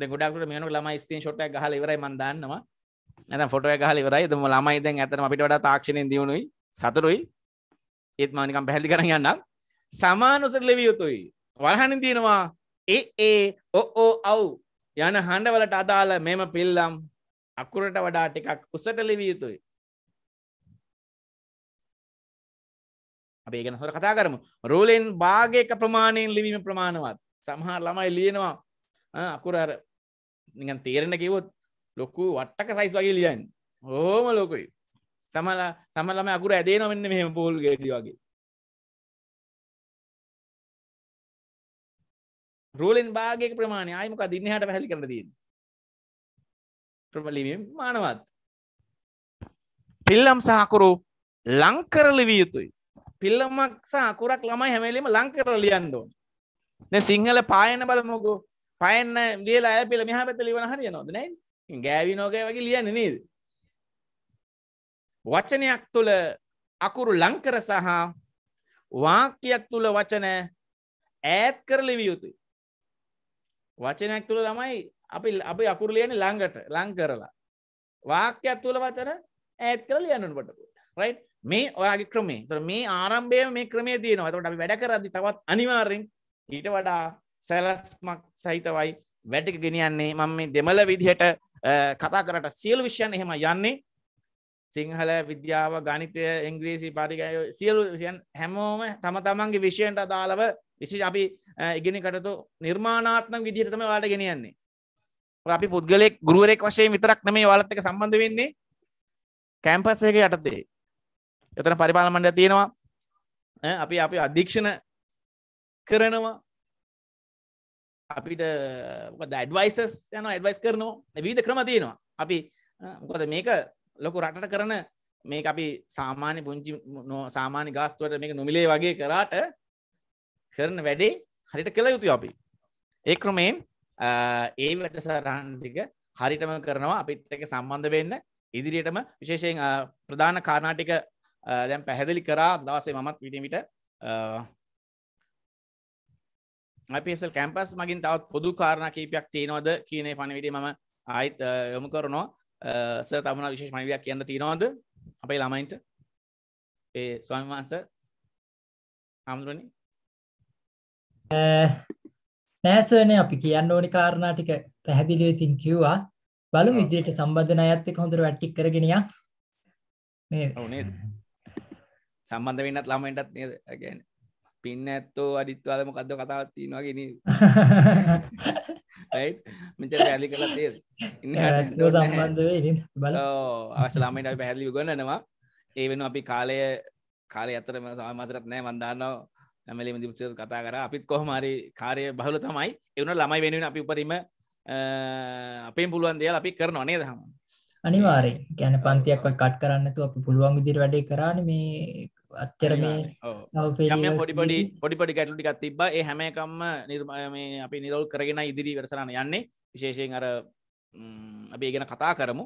දැන් ගොඩක් දුරට මේනක ළමයි ස්ක්‍රීන්ෂොට් එකක් ගහලා ඉවරයි මම දාන්නවා නැත්නම් ෆොටෝ එකක් ගහලා ඉවරයි එතම ළමයි දැන් ඇත්තටම අපිට වඩා තාක්ෂණයෙන් දියුණුයි සතුටුයි ඒත් මම නිකන් පැහැදිලි කරන් යන්නම් සමානුසර ලැබිය යුතුයි වරහණින් තියෙනවා ඒ ඒ ඔ ඔ අව් යන හඬවලට අදාළ මෙම පිල්ලම් අකුරට වඩා ටිකක් උසට ලිවිය යුතුයි. අපි ඒක ගැන හොර කතා කරමු. රූලෙන් භාගයක ප්‍රමාණයෙන් ලිවීම ප්‍රමාණවත්. සමහර ළමයි ලියනවා අකුර අර නිගන් තේරෙන කිවොත් ලොකු වට්ටක සයිස් වගේ ලියන් හෝම ලොකුයි සමල සමලම අකුර ඇදේ නොවෙන්න මෙහෙම පෝල් ගෙඩි වගේ රූලෙන් භාගයක ප්‍රමාණය අයමක දින්න හට පැහලි කරන තියෙන් ප්‍රපලිමීම මානවත් පිල්ලම් සහකුරු ලංකරලවිය යුතුයි පිල්ලමක් සහකුරක් ළමයි හැමලීම ලංකරලියන් ඕන සිංහල පායන බලමොකෝ පයන්න ලියලා ඇය පිළ මෙහා පැත්ත ලිවන හරිය නොද නැයි ගෑවි නෝකය වගේ ලියන්න නේද වචනයක් තුළ අකුරු ලංකර සහ වාක්‍යයක් තුළ වචන ඈත් කර ලිවිය යුතුයි වචනයක් තුළ තමයි අපි අපි අකුරු ලියන ලංඟට ලං කරලා වාක්‍යයක් තුළ වචන ඈත් කර ලියන්නට පටපුට රයි මේ ඔයාගේ ක්‍රමේ තුර මේ ආරම්භය මේ ක්‍රමේ දයනවා තට අපි වැඩ කරදි තවත් අනිවාර්රෙන් ඊට වඩා සැලස්මක් සහිතවයි වැඩික ගෙනියන්නේ මම මේ දෙමළ විදිහට කතා කරට සියලු විෂයන් එහෙම යන්නේ සිංහල විද්‍යාව ගනිතය ඉංග්‍රීසි පාරිගය සියලු විසියන් හැමෝම තම තමන්ගේ විෂයන්ට අදාළව විශි අපි ඉගෙනකටතු නිර්මාණාත්මක විදිහටම වාට ගෙනියන්නේ අපි පුද්ගලෙක් ගුරුවරෙක් වශයෙන් විතරක් නමේ වාලත්තක සම්බන්ධ වෙන්නේ කැම්පස් එක යටතේ එතන පරිපාලමණ්ඩ තියෙනවා අපි අපි අධීක්ෂණ කරනවා අපිට ඇඩවයිසස් යන ඇඩවයිස් කරනවා විධ ක්‍රම තියෙනවා අපි මොකද මේක ලොකු රටට කරන මේ අපි සාමාන්‍ය පුංචි සාමාන්‍ය ගාස්තුවට මේක නොමිලේ වගේ කරාට කරන වැඩේ හරිට කළ යුතු අපි ඒ ක්‍රමයෙන් ඒ වැටසරන්ටික හරිටම කරනවා අපිත් එක සම්බන්ධ වෙන්න ඉදිරියටම විශේෂයෙන් ප්‍රධාන කාරණාටික දැම් පැහැදිලි කරා දවසේ මත් විටමිට IPSල් කැම්පස් මගින් තවත් පොදු කාරණ කීපයක් තියෙනවද කියනේ පණවිඩි ම අයිත් යොමු කරනවා ස තමුණ විශේෂ මනිවයක් කියන්න තියෙනවාද අපේ ළමයින්ට ඒ ස්වාමි වහන්ස හමුදුරනි නෑසන අපි කියන්න ඕනි කාරණා ටික පැහැදිලිව තින් කිව්වා බලු ඉදිරියට සම්බධන අයත් එක හොඳර වැට්ටික් කරගෙනය මේ සම්බන්ධ වෙන්නත් ළමයින්ටත් නද ගැන පින්න ඇත්තෝ අඩිත්වාද මොකක්ද කතාවත් තියෙනවාගෙන [LAUGHS] මෙච පැලි කළ තේ සම්බන්ධ බල අවශලාමට අපි පැහැදිලි ගොන්නනවා ඒ වෙන අපි කාලය කාලය අතරම සමතරත් නෑ වන්දාන්නෝ නැමලීම දිපච කතා කර අපිත් කොහමරි කාරය බහුල තමයි එවුණ ළමයි වෙනුවෙන අපි උපරීම අපේ පුළුවන් දෙයල් අපි කරන අනේ දහම අනිවාරය ගැන පන්තියක් කට කරන්නතු අප පුළුවන් විදිර වැඩේ කරන්න මේ අච්චර මේ පොඩිපඩි පොඩිපඩි ගැටලුටික් තිබ ඒ හැමකම්ම නිර්මය අපි නිරවල් කරගෙන ඉදිරි වැරසරන යන්නේ විශේෂයෙන් අර අපේ ගැන කතා කරමු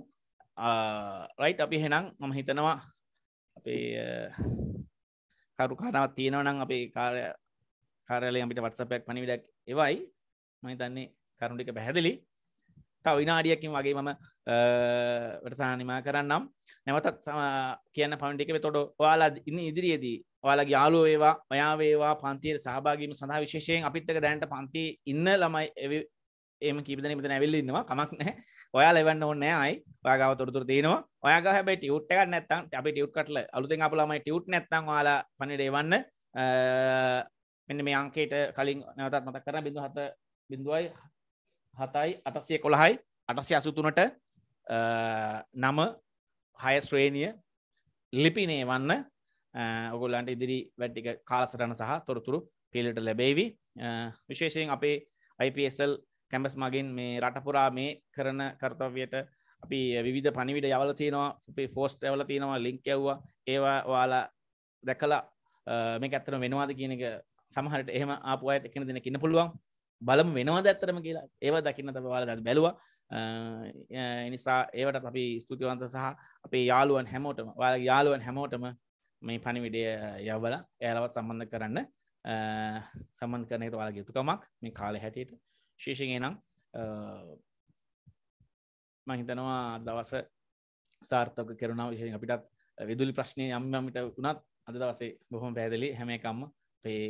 රයිට් අපි හෙනම් මම හිතනවා අපේ කරු කාරාවත් තියෙනවනම් අපේ කාරය කාරලය අපිට වත්සපයක් පනිවිඩක් එවයි මහිතන්නේ කරුණටික පැහැදිලි තව විනාඩියකින් වගේ මම වටසානිමා කරන්නම් නැවතත් සම කියන පමිටිකව තොට ඔයාලා ඉන්න ඉදිරියේදී ඔයාලගේ යාලෝ ඒවා ඔයාවේවා පන්තියට සහභාගීම සඳහා විශේෂයෙන් අපිත්තක දැන්ට පන්ති ඉන්න ළමයි එම කීපදන මෙතන ඇවිල්ලන්නවා කමක් නෑ ඔයා ලෙවන්න ඕන්න අයි වාගාව තොරතුර තියෙනවා ඔයාග හැබයි ටියුට් එකක් නැත්තම් අපි ටියුට් කටල අලුතෙන් අපලාමයි ටියුට් නැත්තම් වාලා පනිට එවන්න මෙන්න මේ අංකේට කලින් නැවතත් මතක් කරන බිඳු හත බිඳුවයි හතයි අටසය කොළහයි අටසය අසුතුනට නම හය ශ්‍රේණිය ලිපිනේ වන්න ඔගොල්ලන්ට ඉදිරි වැඩ්ටික කාලසටන සහ තොරතුරු පිළිට ලැබේවි විශේෂයෙන් අපේ IPSල් කැම්බස් මගින් මේ රටපුරා මේ කරන කර්තවයට අපි විධ පනිවිට යවල තියෙනවා ෆෝස්ට ඇවල තියෙනවා ලිංක් ඇව්වා ඒවා වාලා දැකලා මේ ඇත්තන වෙනවාද කියනක සමහට එහම අපපුය එකන දෙන කින්න පුළුවන් බලම වෙනවාද ඇත්තරම කියලා ඒව දකින්න තම වාල දත් බැලවා එනිසා ඒවට අපි ස්තුතිවන්ත සහ අපේ යාළුවන් හැමෝටම වාල යාළුවන් හැමෝටම මේ පණිවිඩය යවල ඇලවත් සම්බන්ධ කරන්න සම්බන්ධ කරනයට වාල යුතුකමක් මේ කාල හැටියට ශේෂගේ නම් මහිතනවා දවස සාර්ථක කරුණාව විශෂෙන් අපිටත් විදුලි ප්‍රශ්නය යම්මමිට වුණත් අද දවසේ බොහොම පැදලි හැමකම්ම පේ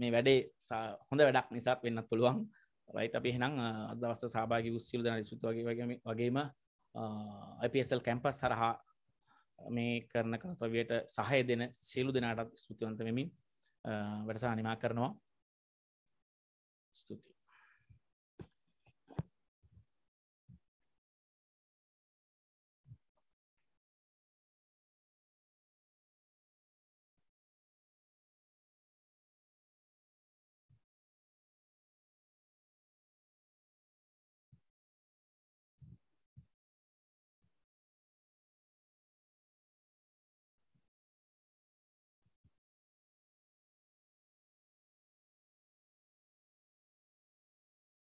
මේ වැඩේ හොඳ වැඩක් නිසාත් වෙන්නත් පුළුවන් රයිට අපි හෙනම් අදවස්ස සභාග උස්සිල් දන සුතුවගේ වගේම වගේම IPSල් කැම්පස් හරහා මේ කරන කතවයට සහය දෙන සියලු දෙනාටත් ස්තුතිවන්ත වෙමින් වැඩසා නිමා කරනවා ස්තුතියි